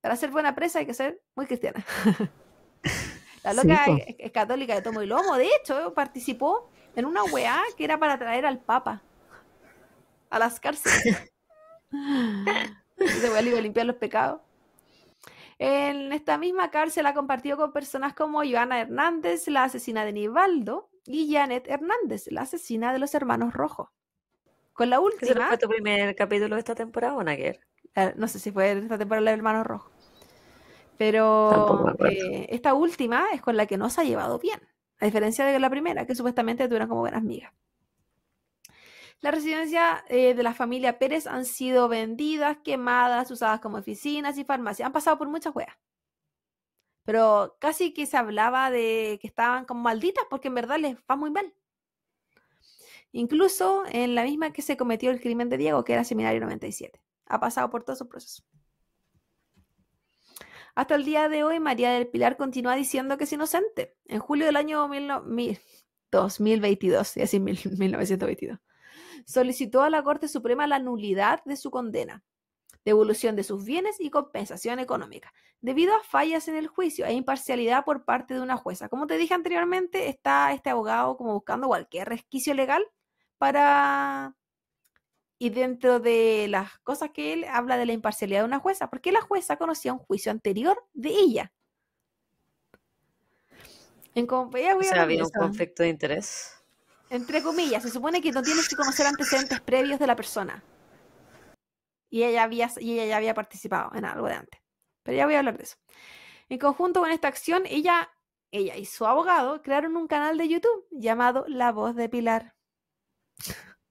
para ser buena presa hay que ser muy cristiana. *laughs* la loca es, católica de tomo y lomo, de hecho, participó en una wea que era para traer al Papa a las cárceles. *laughs* Se vuelve a limpiar los pecados. En esta misma cárcel ha compartido con personas como Joana Hernández, la asesina de Nivaldo, y Janet Hernández, la asesina de los hermanos Rojos. Con la última. fue tu primer capítulo de esta temporada o No ah, sé si fue esta temporada de Hermanos Rojos. Pero eh, esta última es con la que nos ha llevado bien, a diferencia de la primera, que supuestamente tuvieron como buenas migas. Las residencias eh, de la familia Pérez han sido vendidas, quemadas, usadas como oficinas y farmacias. Han pasado por muchas weas. Pero casi que se hablaba de que estaban como malditas porque en verdad les va muy mal. Incluso en la misma que se cometió el crimen de Diego, que era Seminario 97. Ha pasado por todo su proceso. Hasta el día de hoy, María del Pilar continúa diciendo que es inocente. En julio del año 2022, y así 1922, solicitó a la Corte Suprema la nulidad de su condena, devolución de sus bienes y compensación económica. Debido a fallas en el juicio e imparcialidad por parte de una jueza. Como te dije anteriormente, está este abogado como buscando cualquier resquicio legal para... Y dentro de las cosas que él habla de la imparcialidad de una jueza, porque la jueza conocía un juicio anterior de ella. En o sea, había un conflicto de interés entre comillas, se supone que no tienes que conocer antecedentes previos de la persona. Y ella, había, ella ya había participado en algo de antes. Pero ya voy a hablar de eso. En conjunto con esta acción, ella, ella y su abogado crearon un canal de YouTube llamado La Voz de Pilar, *laughs*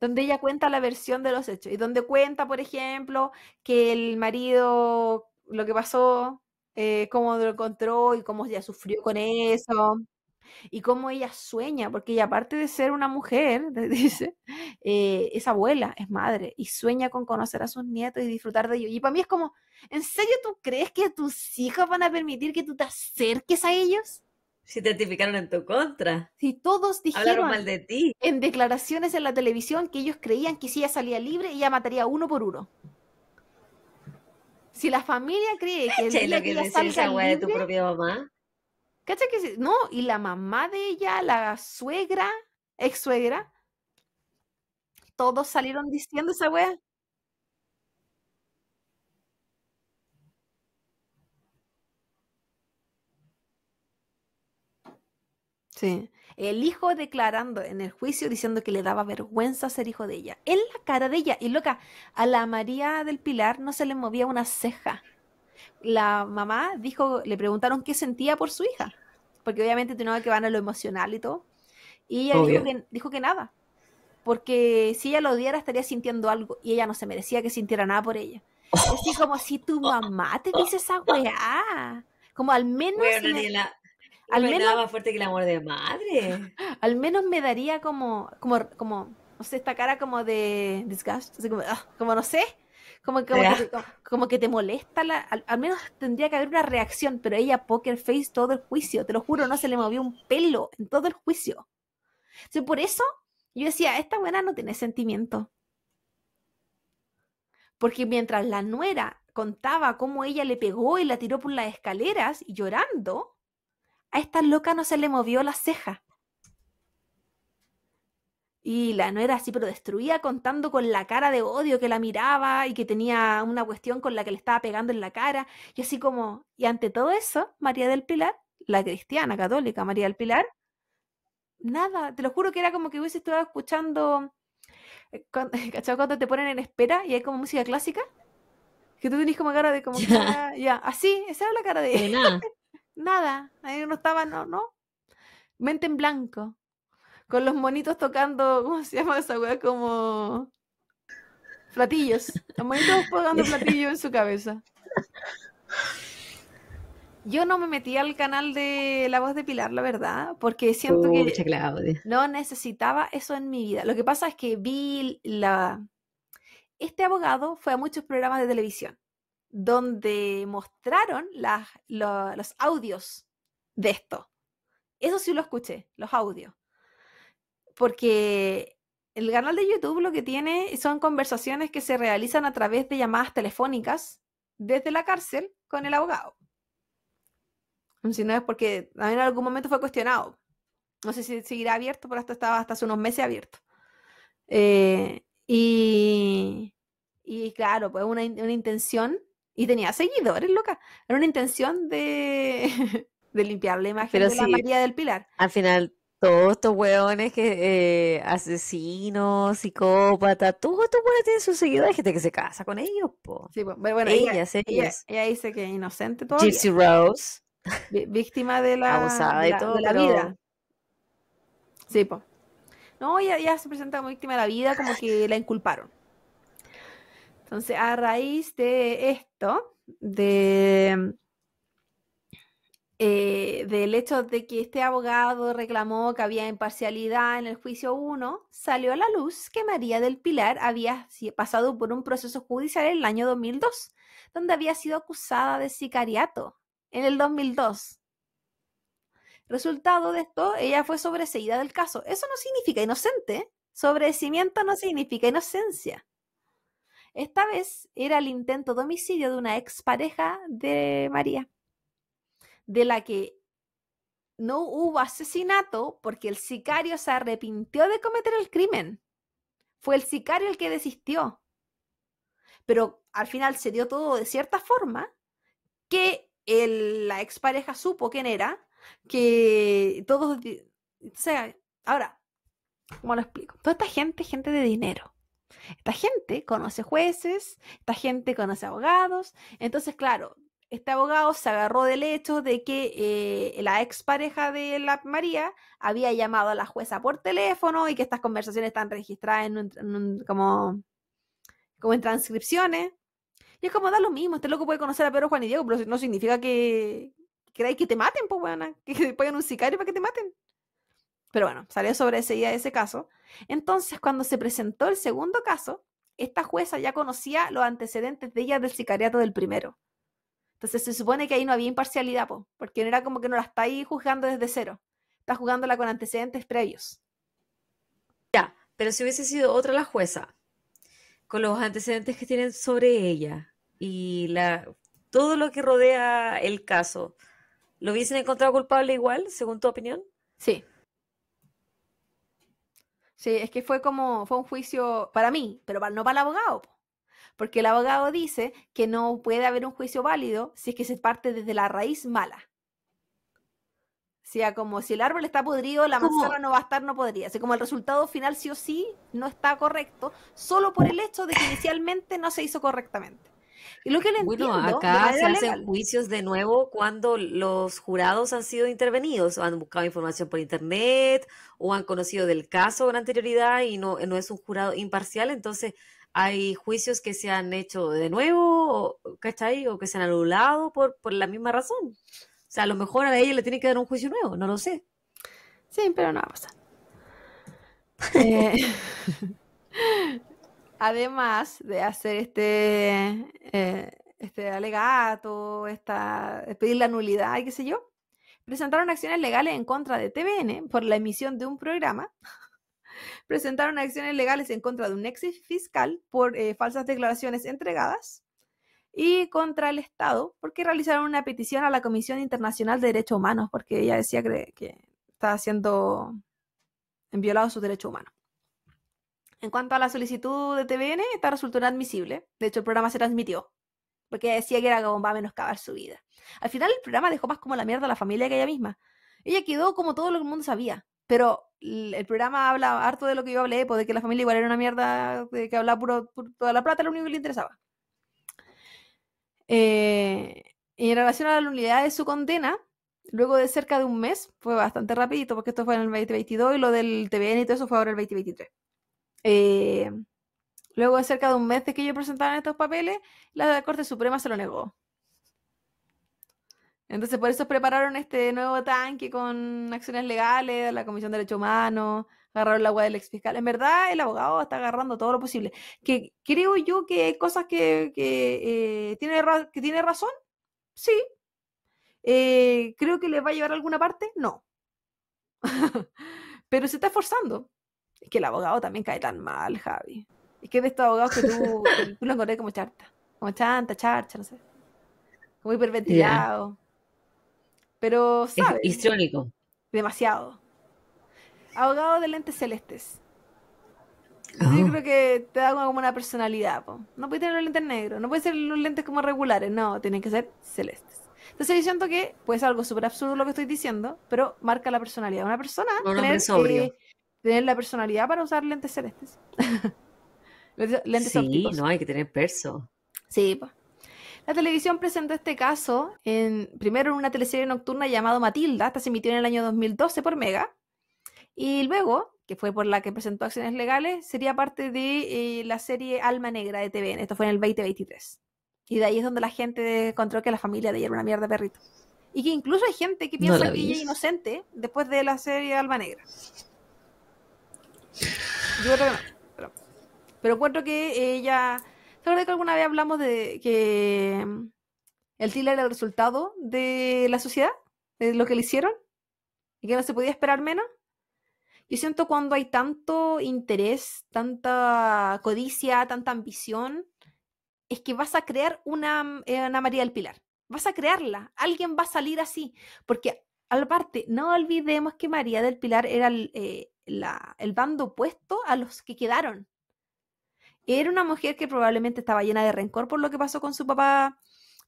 donde ella cuenta la versión de los hechos y donde cuenta, por ejemplo, que el marido, lo que pasó, eh, cómo lo encontró y cómo ya sufrió con eso y cómo ella sueña, porque ella aparte de ser una mujer, *laughs* dice, eh, es abuela, es madre, y sueña con conocer a sus nietos y disfrutar de ellos. Y para mí es como, ¿en serio tú crees que tus hijos van a permitir que tú te acerques a ellos? Si te identificaron en tu contra. Si todos dijeron mal de ti. en declaraciones en la televisión que ellos creían que si ella salía libre, ella mataría uno por uno. Si la familia cree que, el día que, ella salga libre, de tu propia mamá? no? Y la mamá de ella, la suegra, ex suegra, todos salieron diciendo esa wea. Sí. El hijo declarando en el juicio diciendo que le daba vergüenza ser hijo de ella. En la cara de ella. Y loca, a la María del Pilar no se le movía una ceja la mamá dijo, le preguntaron qué sentía por su hija, porque obviamente tenía que van a lo emocional y todo. Y ella dijo que, nada, porque si ella lo odiara estaría sintiendo algo y ella no se merecía que sintiera nada por ella. Así como si tu mamá te dice esa weá, como al menos... al menos fuerte que el amor de madre. *laughs* Al menos me daría como, como, como, no sé, esta cara como de disgust, ah, como no sé, como, que, como, que, te molesta, la, al, menos tendría que haber una reacción, pero ella poker face todo el juicio, te lo juro, no se le movió un pelo en todo el juicio. por eso yo decía, esta buena no tiene sentimiento. Porque mientras la nuera contaba cómo ella le pegó y la tiró por las escaleras llorando, a esta loca no se le movió la ceja. Y la no era así, pero destruía contando con la cara de odio que la miraba y que tenía una cuestión con la que le estaba pegando en la cara. Y así como, y ante todo eso, María del Pilar, la cristiana católica María del Pilar, nada, te lo juro que era como que hubiese estado escuchando, eh, cuando, *laughs* Cuando te ponen en espera y hay como música clásica, que tú tenés como cara de como, ah, ya, así, esa era la cara de... de nada. *laughs* nada, ahí no estaba, no, no, mente en blanco con los monitos tocando, ¿cómo se llama esa weá? Como platillos. Los monitos tocando platillos en su cabeza. Yo no me metí al canal de La Voz de Pilar, la verdad, porque siento que no necesitaba eso en mi vida. Lo que pasa es que vi la... Este abogado fue a muchos programas de televisión donde mostraron los audios de esto. Eso sí lo escuché, los audios porque el canal de YouTube lo que tiene son conversaciones que se realizan a través de llamadas telefónicas desde la cárcel con el abogado. Si no es porque en algún momento fue cuestionado. No sé si seguirá abierto, pero hasta estaba hasta hace unos meses abierto. Eh, y, claro, pues una, una, intención, y tenía seguidores, loca, era una intención de, *laughs* limpiar la imagen de la María del Pilar. Al final todos estos hueones que eh, asesinos, psicópatas, todos estos hueones tienen sus seguidores, gente que se casa con ellos, po. Sí, bueno, ella, dice que es inocente todo. Gypsy Rose. Víctima de la, Abusada de, todo, la vida. Sí, po. No, ya ella se presenta como víctima de la vida, como que la inculparon. Entonces, a raíz de esto, de eh, del hecho de que este abogado reclamó que había imparcialidad en el juicio 1, salió a la luz que María del Pilar había pasado por un proceso judicial en el año 2002, donde había sido acusada de sicariato en el 2002. Resultado de esto, ella fue sobreseída del caso. Eso no significa inocente. Sobreseimiento no significa inocencia. Esta vez era el intento de homicidio de una expareja de María de la que no hubo asesinato porque el sicario se arrepintió de cometer el crimen. Fue el sicario el que desistió. Pero al final se dio todo de cierta forma que el, la expareja supo quién era, que todos... sea, ahora, ¿cómo lo explico? Toda esta gente, gente de dinero. Esta gente conoce jueces, esta gente conoce abogados. Entonces, claro, este abogado se agarró del hecho de que la eh, la expareja de la María había llamado a la jueza por teléfono y que estas conversaciones están registradas como, como en transcripciones. Y es como da lo mismo, este loco puede conocer a Pedro Juan y Diego, pero no significa que creáis que te maten, pues buena, *laughs* que te pongan un sicario para que te maten. Pero bueno, salió sobre día ese caso. Entonces, cuando se presentó el segundo caso, esta jueza ya conocía los antecedentes de ella del sicariato del primero. Entonces se supone que ahí no había imparcialidad, porque no era como que no la está ahí juzgando desde cero, está jugándola con antecedentes previos. Ya, pero si hubiese sido otra la jueza, con los antecedentes que tienen sobre ella y la, todo lo que rodea el caso, ¿lo hubiesen encontrado culpable igual, según tu opinión? Sí. Sí, es que fue como, fue un juicio para mí, pero no para el abogado porque el abogado dice que no puede haber un juicio válido si es que se parte desde la raíz mala. O sea, como si el árbol está podrido, la manzana no va a estar, no podría. O sea, como el resultado final sí o sí no está correcto, solo por el hecho de que inicialmente no se hizo correctamente. Y lo que le bueno, acá se hacen juicios de nuevo cuando los jurados han sido intervenidos, han buscado información por internet o han conocido del caso con anterioridad y no, no es un jurado imparcial, entonces hay juicios que se han hecho de nuevo, ¿cachai? O que se han anulado por, por la misma razón. O sea, a lo mejor a ella le tiene que dar un juicio nuevo, no lo sé. Sí, pero no va a pasar. *laughs* Eh, *laughs* además de hacer este, eh, este alegato, esta, pedir la nulidad y qué sé yo, presentaron acciones legales en contra de TVN por la emisión de un programa presentaron acciones legales en contra de un ex fiscal por eh, falsas declaraciones entregadas y contra el Estado porque realizaron una petición a la Comisión Internacional de Derechos Humanos porque ella decía que, estaba siendo violado su derecho humano En cuanto a la solicitud de TVN, esta resultó inadmisible. De hecho, el programa se transmitió porque decía que era como va a menoscabar su vida. Al final, el programa dejó más como la mierda a la familia que a ella misma. Ella quedó como todo el mundo sabía, pero el programa habla harto de lo que yo hablé, pues, de que la familia igual era una mierda, de que hablaba por toda la plata, lo único que le interesaba. Eh, y en relación a la nulidad de su condena, luego de cerca de un mes, fue bastante rapidito, porque esto fue en el 2022 y lo del TVN y todo eso fue ahora el 2023. Eh, luego de cerca de un mes de que ellos presentaron estos papeles, la Corte Suprema se lo negó. Entonces, por eso prepararon este nuevo tanque con acciones legales, la Comisión de Derecho Humanos, agarraron la agua del fiscal. En verdad, el abogado está agarrando todo lo posible. Que creo yo que hay cosas que, eh, tiene, que tiene razón, sí. Eh, creo que les va a llevar a alguna parte, no. *laughs* Pero se está esforzando. Es que el abogado también cae tan mal, Javi. Es que de estos abogados que tú, *laughs* lo encontré como charta. Como chanta, charcha, no sé. Como hiperventilado. Pero Es Demasiado. Abogado de lentes celestes. Yo ah. creo que te da como una personalidad. Po. No puedes tener los lentes negros, no puede ser los lentes como regulares, no, tienen que ser celestes. Entonces yo siento que pues algo súper absurdo lo que estoy diciendo, pero marca la personalidad de una persona. No, tener, la personalidad para usar lentes celestes. *laughs* lentes sí, no, hay que tener perso. Sí, pues. La televisión presentó este caso en, primero en una teleserie nocturna llamada Matilda, hasta se emitió en el año 2012 por Mega, y luego, que fue por la que presentó acciones legales, sería parte de eh, la serie Alma Negra de TVN, esto fue en el 2023. Y de ahí es donde la gente encontró que la familia de ella era una mierda de perrito. Y que incluso hay gente que piensa que ella es inocente después de la serie Alma Negra. Pero, cuento que ella Recuerda que alguna vez hablamos de que mm, el tiler era el resultado de la sociedad, de lo que le hicieron, y que no se podía esperar menos. Yo siento cuando hay tanto interés, tanta codicia, tanta ambición, es que vas a crear una, mm, eh, María del Pilar. Vas a crearla. Alguien va a salir así. Porque, aparte, no olvidemos que María del Pilar era el eh, bando opuesto a los que quedaron. Era una mujer que probablemente estaba llena de rencor por lo que pasó con su papá.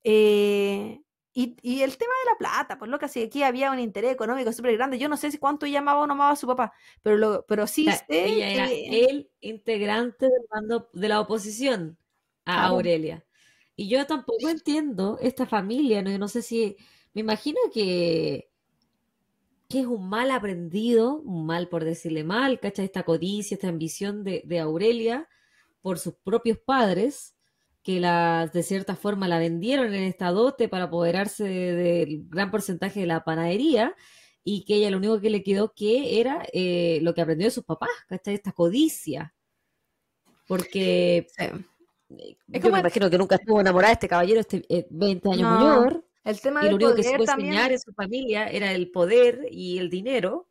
Eh, y, el tema de la plata, pues lo que aquí había un interés económico súper grande. Yo no sé si cuánto llamaba o no amaba a su papá, pero, pero sí Ella era el integrante del mando de la oposición a ah, Aurelia. Y yo tampoco entiendo esta familia, no, no sé si. Me imagino que, es un mal aprendido, un mal por decirle mal, ¿cachai? Esta codicia, esta ambición de Aurelia por sus propios padres, que las de cierta forma la vendieron en esta dote para apoderarse del gran porcentaje de la panadería y que ella lo único que le quedó que era eh, lo que aprendió de sus papás, Esta codicia. Porque... Eh, yo me imagino que nunca estuvo enamorada de este caballero, este 20 eh, años mayor. El tema y lo único que se enseñar en su familia era el poder y el dinero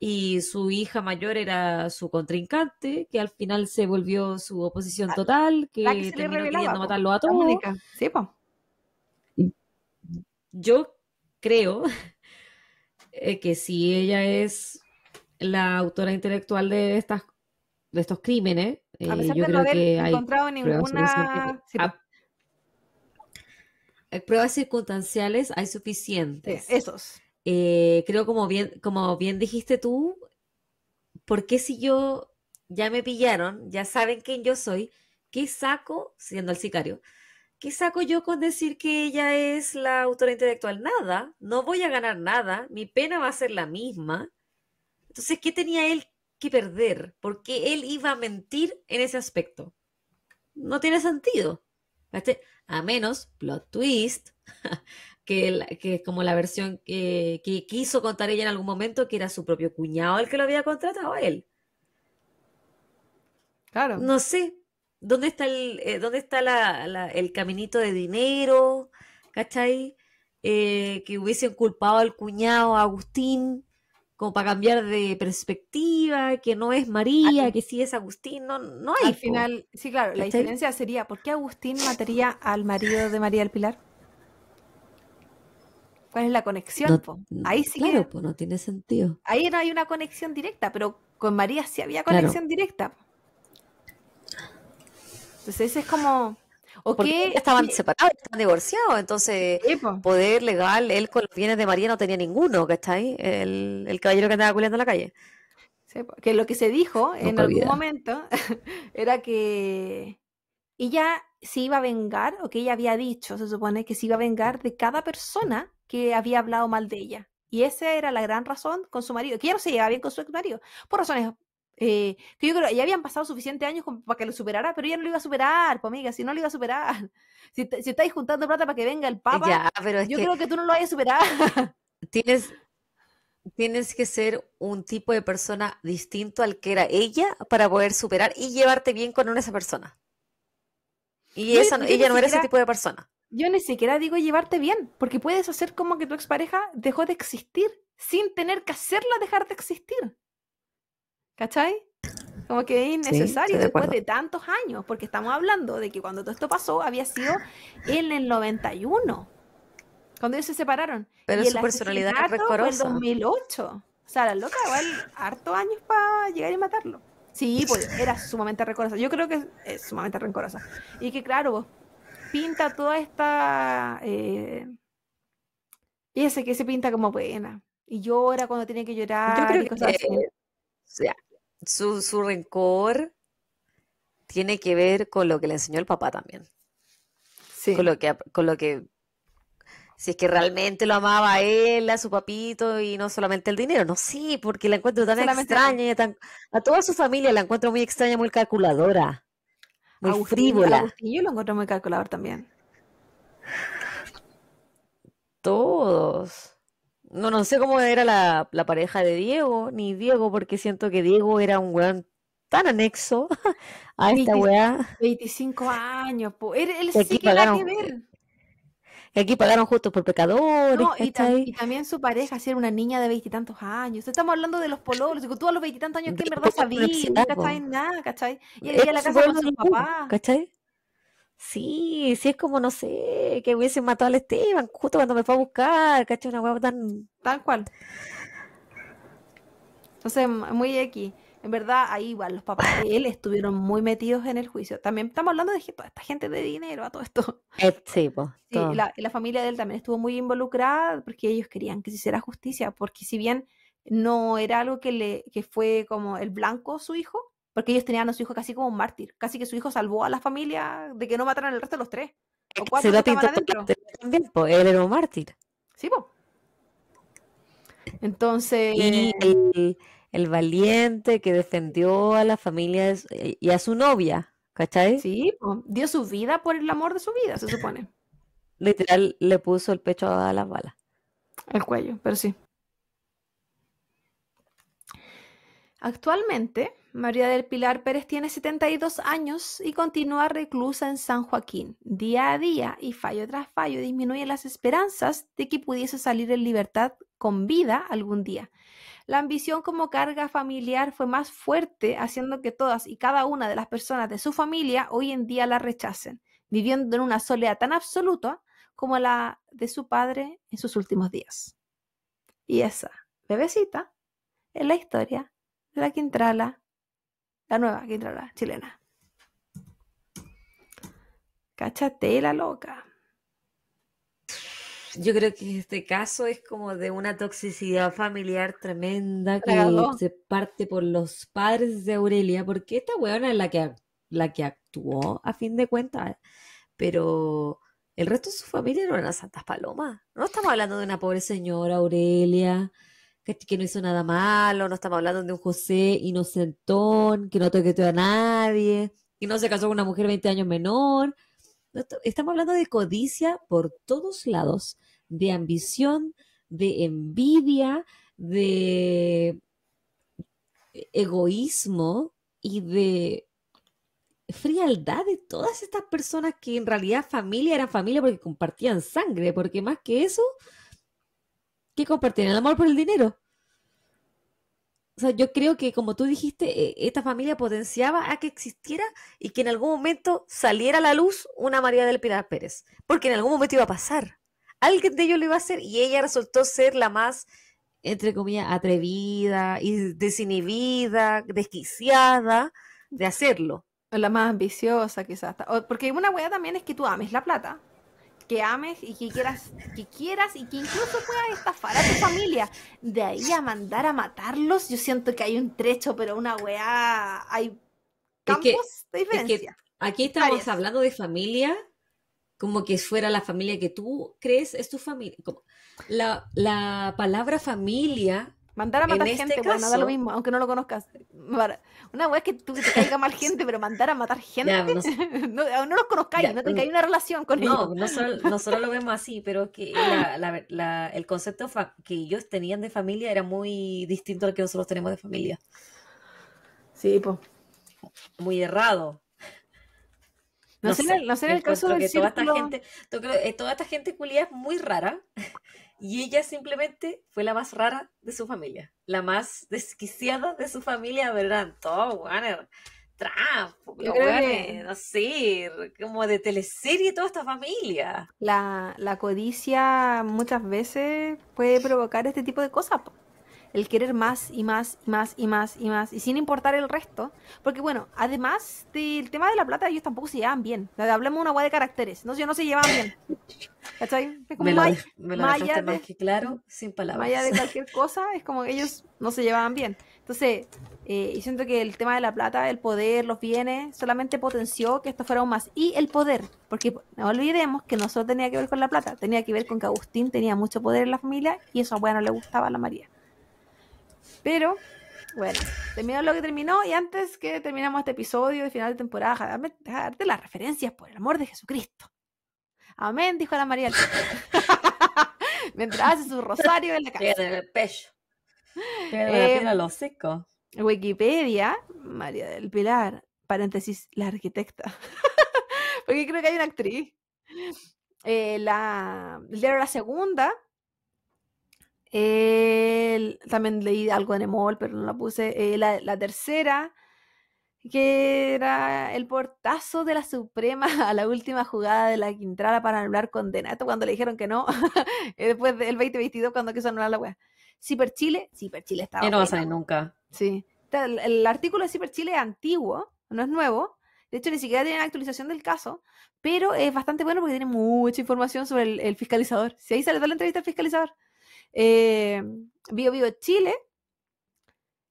y su hija mayor era su contrincante, que al final se volvió su oposición ah, total, que, terminó queriendo matarlo a todos. Sí, Yo creo *laughs* eh, que si ella es la autora intelectual de estas de estos crímenes, eh, yo creo no encontrado ah, hay pruebas circunstanciales hay suficientes. Sí, esos. Eh, creo como bien, como bien dijiste tú, porque si yo ya me pillaron, ya saben quién yo soy, qué saco, siendo el sicario, qué saco yo con decir que ella es la autora intelectual? Nada, no voy a ganar nada, mi pena va a ser la misma. Entonces, ¿qué tenía él que perder? Porque él iba a mentir en ese aspecto. No tiene sentido. A menos, plot twist, *laughs* que, es como la versión que, quiso contar ella en algún momento, que era su propio cuñado el que lo había contratado a él. Claro. No sé, ¿dónde está el, eh, dónde está el caminito de dinero? ¿Cachai? Eh, que hubiesen culpado al cuñado Agustín como para cambiar de perspectiva, que no es María, que sí es Agustín, no, no hay. Al final, sí, claro, la diferencia sería, ¿por qué Agustín mataría al marido de María del Pilar? ¿Cuál es la conexión? Ahí sí claro, pues no tiene sentido. Ahí no hay una conexión directa, pero con María sí había conexión directa. Entonces es como... ¿O Estaban separados, estaban divorciados, entonces poder legal, él con los bienes de María no tenía ninguno, está El, el caballero que andaba culiando en la calle. que lo que se dijo en algún momento *laughs* era que ella se iba a vengar, o que ella había dicho, se supone que se iba a vengar de cada persona que había hablado mal de ella. Y esa era la gran razón con su marido, que ya no se llevaba bien con su ex marido, por razones eh, que yo creo ya habían pasado suficientes años para que lo superara, pero ella no lo iba a superar, pues amiga, si no lo iba a superar. *laughs* Si, estáis juntando plata para que venga el eh, Papa, pero yo creo que tú no lo hayas superado. *laughs* Tienes, tienes que ser un tipo de persona distinto al que era ella para poder superar y llevarte bien con esa persona. Y ella no era ese tipo de persona yo ni siquiera digo llevarte bien, porque puedes hacer como que tu expareja dejó de existir sin tener que hacerla dejar de existir. ¿Cachai? Como que es innecesario después de tantos años, porque estamos hablando de que cuando todo esto pasó había sido en el 91, cuando ellos se separaron. Pero y su personalidad es rencorosa. En 2008. O sea, la loca igual harto años para llegar y matarlo. Sí, pues era sumamente rencorosa. Yo creo que es sumamente rencorosa. Y que claro, pinta toda esta eh, que se pinta como buena y llora cuando tiene que llorar. su, su rencor tiene que ver con lo que le enseñó el papá también. Sí. Con lo que, con lo que si es que realmente lo amaba él, a su papito y no solamente el dinero. No, sí, porque la encuentro tan extraña, a toda su familia la encuentro muy extraña, muy calculadora muy frívola. Y yo lo encuentro muy calculador también. Todos. No, no sé cómo era la, pareja de Diego, ni Diego, porque siento que Diego era un weón tan anexo *laughs* a esta weá. 25 años, po. Él, sí que, que ver aquí pagaron justo por pecadores. y, también su pareja, si era una niña de veintitantos años. Estamos hablando de los pololos. Tú a los veintitantos años, que en verdad sabías? Nunca en nada, ¿cachai? Y ella la casa con su papá. ¿cachai? Sí, sí es como, no sé, que hubiesen matado al Esteban justo cuando me fue a buscar, ¿cachai? Una hueá tan... tan cual. Entonces, muy equis en verdad, ahí igual los papás de él estuvieron muy metidos en el juicio. También estamos hablando de toda esta gente de dinero, a todo esto. Eh, sí, pues, *laughs* la, familia de él también estuvo muy involucrada porque ellos querían que se hiciera justicia, porque si bien no era algo que, le, que fue como el blanco su hijo, porque ellos tenían a su hijo casi como un mártir, casi que su hijo salvó a la familia de que no mataran al resto de los tres. O eh, cuatro se él era un mártir. Sí, pues. Entonces... Y el valiente que defendió a la familia eh, y a su novia, ¿cachai? Sí, dio su vida por el amor de su vida, se supone. *laughs* Literal, le puso el pecho a las balas. El cuello, pero sí. Actualmente, María del Pilar Pérez tiene 72 años y continúa reclusa en San Joaquín. Día a día y fallo tras fallo disminuye las esperanzas de que pudiese salir en libertad con vida algún día. La ambición como carga familiar fue más fuerte, haciendo que todas y cada una de las personas de su familia hoy en día la rechacen, viviendo en una soledad tan absoluta como la de su padre en sus últimos días. Y esa bebecita es la historia de la Quintrala, la nueva Quintrala chilena. Cachatela la loca yo creo que este caso es como de una toxicidad familiar tremenda que se parte por los padres de Aurelia, porque esta weona es la que, la que actuó a fin de cuentas, pero el resto de su familia era las santas palomas. No estamos hablando de una pobre señora Aurelia que, no hizo nada malo, no estamos hablando de un José inocentón, que no toqueteó a nadie, que no se casó con una mujer 20 años menor. Estamos hablando de codicia por todos lados, de ambición, de envidia, de egoísmo y de frialdad de todas estas personas que en realidad familia eran familia porque compartían sangre, porque más que eso, que compartían el amor por el dinero o sea, yo creo que como tú dijiste, e, esta familia potenciaba a que existiera y que en algún momento saliera a la luz una María del Pilar Pérez, porque en algún momento iba a pasar. Alguien de ellos lo iba a hacer y ella resultó ser la más, entre comillas, atrevida y desinhibida, desquiciada de hacerlo. La más ambiciosa quizás. Porque una hueá también es que tú ames la plata que ames y que quieras, que quieras y que incluso puedas estafar a tu familia. De ahí a mandar a matarlos, yo siento que hay un trecho, pero una weá, hay campos de diferencia. aquí estamos hablando de familia como que fuera la familia que tú crees es tu familia. la, la palabra familia Mandar a matar este gente, este lo mismo, aunque no lo conozcas. Una vez que tú que te caiga mal gente, pero mandar a matar gente, *laughs* no, los conozcáis, no una relación con ellos. No, solo, lo *laughs* vemos así, pero que el concepto que ellos tenían de familia era muy distinto al que nosotros tenemos de familia. Sí, pues. Muy errado. No, sé, no sé en el caso de que círculo... toda esta gente, eh, toda esta gente culia es muy rara *laughs* y ella simplemente fue la más rara de su familia, la más desquiciada de su familia, ¿verdad? Todo, Warner. Trump, Yo creo no sé, como de teleserie toda esta familia. La, la codicia muchas veces puede provocar este tipo de cosas el querer más y más y más y más y más, y sin importar el resto. Porque bueno, además del tema de la plata, ellos tampoco se llevan bien. Hablemos una guay de caracteres, no sé, no se llevan bien. ¿Cachai? me lo, me maya claro, sin palabras. Maya de cualquier cosa, es como que ellos no se llevaban bien. Entonces, eh, y siento que el tema de la plata, el poder, los bienes, solamente potenció que esto fuera aún más. Y el poder, porque no olvidemos que no solo tenía que ver con la plata, tenía que ver con que Agustín tenía mucho poder en la familia y eso a bueno le gustaba a la María. Pero, bueno, terminó lo que terminó y antes que terminamos este episodio de final de temporada, déjame darte las referencias por el amor de Jesucristo. Amén, dijo la María. del *laughs* Mientras hace su rosario en la casa. En el pecho. Eh, a lo seco. Wikipedia, María del Pilar, paréntesis, la arquitecta. *laughs* Porque creo que hay una actriz. Eh, la, la segunda también leí algo de Nemol, pero no la puse. Eh, la, tercera, que era el portazo de la Suprema *laughs* a la última jugada de la Quintrala para anular condena. Esto cuando le dijeron que no, *laughs* eh, después del 2022, cuando quiso anular la wea. Ciper Chile, Chile estaba. no va a salir nunca. Sí. El, artículo de Ciper Chile es antiguo, no es nuevo. De hecho, ni siquiera tiene actualización del caso, pero es bastante bueno porque tiene mucha información sobre el, fiscalizador. Si ahí sale toda la entrevista al fiscalizador eh, Bio Bio Chile,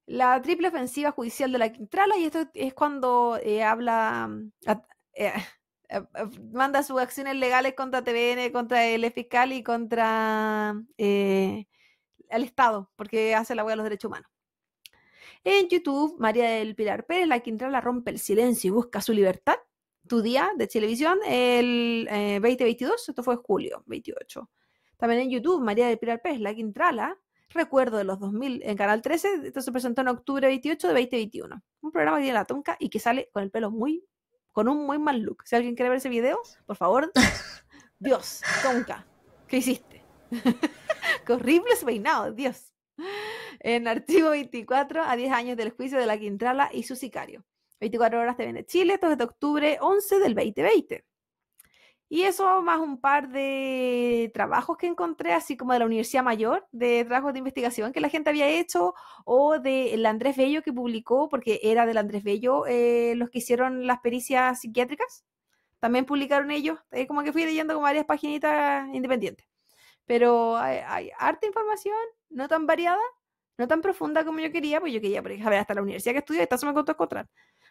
la triple ofensiva judicial de la Quintrala, y esto es cuando eh, habla, mm, eh, *laughs* eh, manda sus acciones legales contra TVN, contra el fiscal y contra el Estado, porque hace la hueá de los derechos humanos. En YouTube, María del Pilar Pérez, la Quintrala rompe el silencio y busca su libertad. Tu día de televisión, el 2022, esto fue julio 28. También en YouTube, María de Pilar Pérez, La Quintrala, Recuerdo de los 2000 en Canal 13, esto se presentó en octubre 28 de 2021. Un programa que de la tonca y que sale con el pelo muy, con un muy mal look. Si alguien quiere ver ese video, por favor, *laughs* Dios, Tonka, ¿qué hiciste? *laughs* Qué horribles peinados, Dios. En archivo 24, a 10 años del juicio de la Quintrala y su sicario. 24 horas de Chile, esto es de octubre 11 del 2020. Y eso más un par de trabajos que encontré, así como de la Universidad Mayor, de trabajos de investigación que la gente había hecho, o de el Andrés Bello que publicó, porque era del Andrés Bello eh, los que hicieron las pericias psiquiátricas. También publicaron ellos, eh, como que fui leyendo como varias paginitas independientes. Pero hay, arte harta información, no tan variada, no tan profunda como yo quería, pues yo quería, por hasta la universidad que estudié, esta se me contó encontrar.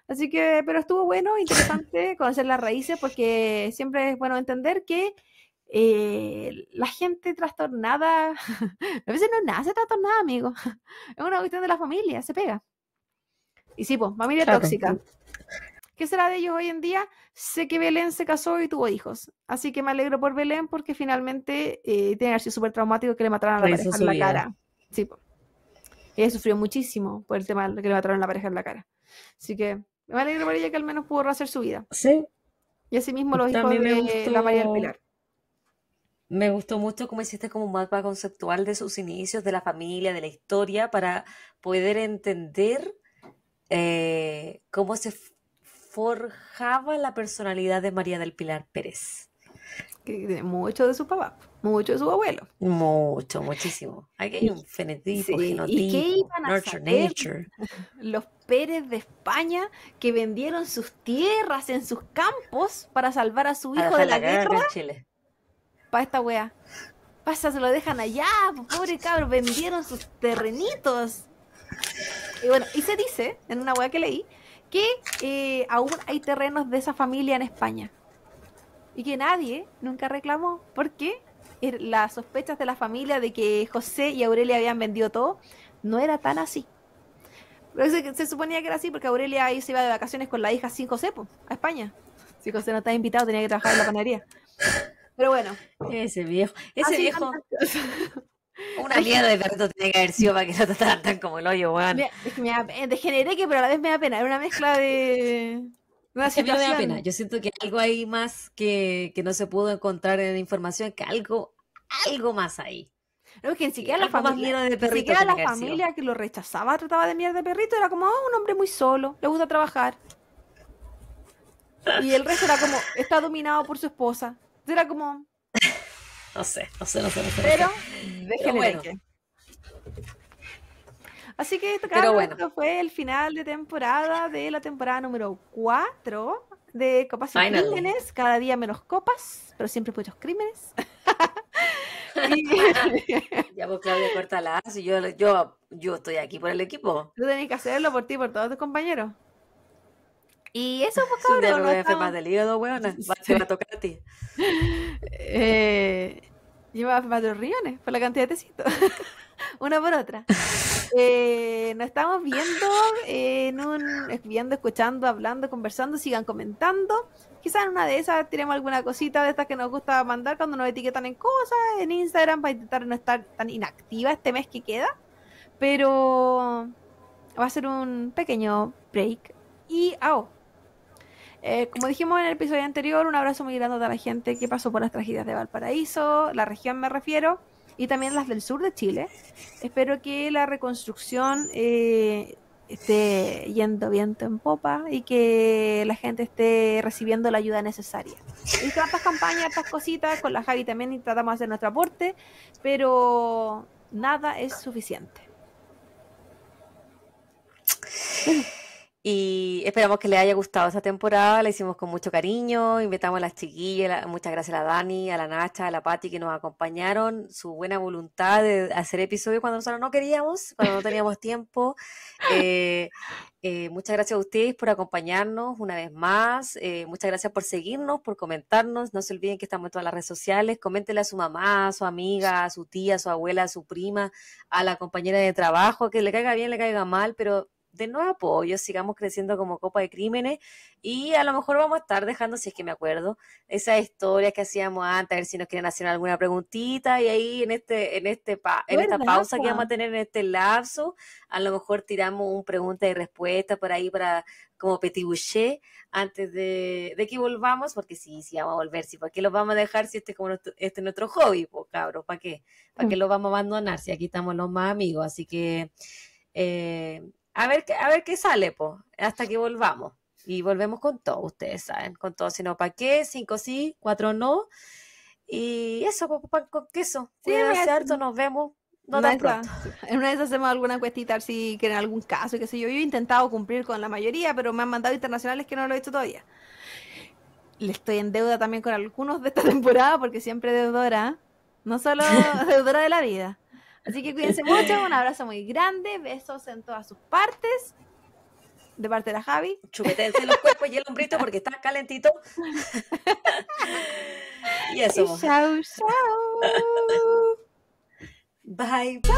Así que, pero estuvo bueno, interesante conocer las raíces porque siempre es bueno entender que eh, la gente trastornada, *laughs* a veces no nace trastornada, amigo. *laughs* Es una cuestión de la familia, se pega. Y sí, pues, familia tóxica. ¿Qué será de ellos hoy en día? Sé que Belén se casó y tuvo hijos. Así que me alegro por Belén porque finalmente eh, tiene sido súper traumático que le mataron a la pareja en la cara. Sí, pues. Ella sufrió muchísimo por el tema de que le mataron a la pareja en la cara. Así que me alegro por que al menos pudo rehacer su vida. Sí. Y así mismo los hijos de la María del Pilar. Me gustó mucho cómo hiciste como un mapa conceptual de sus inicios, de la familia, de la historia, para poder entender eh, cómo se forjaba la personalidad de María del Pilar Pérez. mucho de su papá mucho de su abuelo Mucho, muchísimo. Aquí hay un fenetipo, sí. ¿Y qué iban a hacer *laughs* los Pérez de España que vendieron sus tierras en sus campos para salvar a su hijo de la, guerra? Para esta wea. Pasa, se lo dejan allá, pobre *laughs* cabrón vendieron sus terrenitos. Y bueno, y se dice, en una wea que leí, que eh, aún hay terrenos de esa familia en España. Y que nadie nunca reclamó. ¿Por qué? Er, las sospechas de la familia de que José y Aurelia habían vendido todo, no era tan así. se, suponía que era así porque Aurelia ahí se iba de vacaciones con la hija sin José a España. Si José no estaba invitado, tenía que trabajar en la panadería. Pero bueno. Ese viejo. Ese viejo. Una mierda de perrito tenía que haber sido para que no trataran tan como el hoyo, weón. Es que me da, degeneré que, pero a la vez me da pena. Era una mezcla de. Yo siento que algo hay más que, no se pudo encontrar en la información, que algo, algo más ahí. No, es que ni siquiera la familia, de la familia que lo rechazaba trataba de mierda de perrito, era como ah, un hombre muy solo, le gusta trabajar. Y el resto era como, *laughs* está dominado por su esposa. Era como. No sé, no sé, no sé. Pero, no Así que esto, claro, bueno. fue el final de temporada de la temporada número 4 de Copas y Crímenes. Cada día menos copas, pero siempre muchos crímenes. *laughs* ya vos, pues, Claudia, cortala. y yo, yo, yo estoy aquí por el equipo. Tú tenés que hacerlo por ti, por todos tus compañeros. Y eso, pues, cabrón. No más del hígado, bueno, Va, se va a tocar a ti. *laughs* Eh, lleva más de los riñones por la cantidad de tecitos. *laughs* una por otra. Eh, nos estamos viendo, en un, viendo, escuchando, hablando, conversando, sigan comentando. Quizás en una de esas tiremos alguna cosita de estas que nos gusta mandar cuando nos etiquetan en cosas en Instagram para intentar no estar tan inactiva este mes que queda. Pero va a ser un pequeño break. Y, ah, como dijimos en el episodio anterior, un abrazo muy grande a toda la gente que pasó por las tragedias de Valparaíso, la región me refiero y también las del sur de Chile. Espero que la reconstrucción eh, esté yendo viento en popa y que la gente esté recibiendo la ayuda necesaria. Y tantas campañas, estas cositas, con la Javi también tratamos de hacer nuestro aporte, pero nada es suficiente. Y esperamos que les haya gustado esta temporada. La hicimos con mucho cariño. Invitamos a las chiquillas. muchas gracias a la Dani, a la Nacha, a la Patti que nos acompañaron. Su buena voluntad de hacer episodios cuando nosotros no queríamos, cuando no teníamos tiempo. *laughs* Eh, eh, muchas gracias a ustedes por acompañarnos una vez más. Eh, muchas gracias por seguirnos, por comentarnos. No se olviden que estamos en todas las redes sociales. Coméntenle a su mamá, a su amiga, a su tía, a su abuela, a su prima, a la compañera de trabajo, que le caiga bien, le caiga mal, pero de nuevo apoyo, pues, sigamos creciendo como Copa de Crímenes y a lo mejor vamos a estar dejando, si es que me acuerdo, esas historias que hacíamos antes, a ver si nos quieren hacer alguna preguntita y ahí en este en este en esta pausa que vamos a tener en este lapso, a lo mejor tiramos un pregunta y respuesta por ahí para como Petit antes de, que volvamos, porque sí, sí vamos a volver, si ¿para qué los vamos a dejar si este es como nuestro, este nuestro hobby, cabrón, ¿Para qué? ¿Para qué mm. los vamos a abandonar si aquí estamos los más amigos? Así que eh, a ver, a ver qué sale, pues, hasta que volvamos. Y volvemos con todo, ustedes saben, con todo, si no, ¿para qué? Cinco sí, cuatro no. Y eso, pues, con queso. Sí, Cuídense harto, nos vemos. No *laughs* En una vez hacemos alguna así si en algún caso, qué sé yo. Yo he intentado cumplir con la mayoría, pero me han mandado internacionales que no lo he hecho todavía. Le estoy en deuda también con algunos de esta *laughs* temporada, porque siempre deudora. No solo *laughs* deudora de la vida. Así que cuídense *laughs* mucho, un abrazo muy grande, besos en todas sus partes. De parte de la Javi. Chupetense los cuerpos y el hombrito porque está calentito. *laughs* y eso. chao, chao. *laughs* Bye, bye.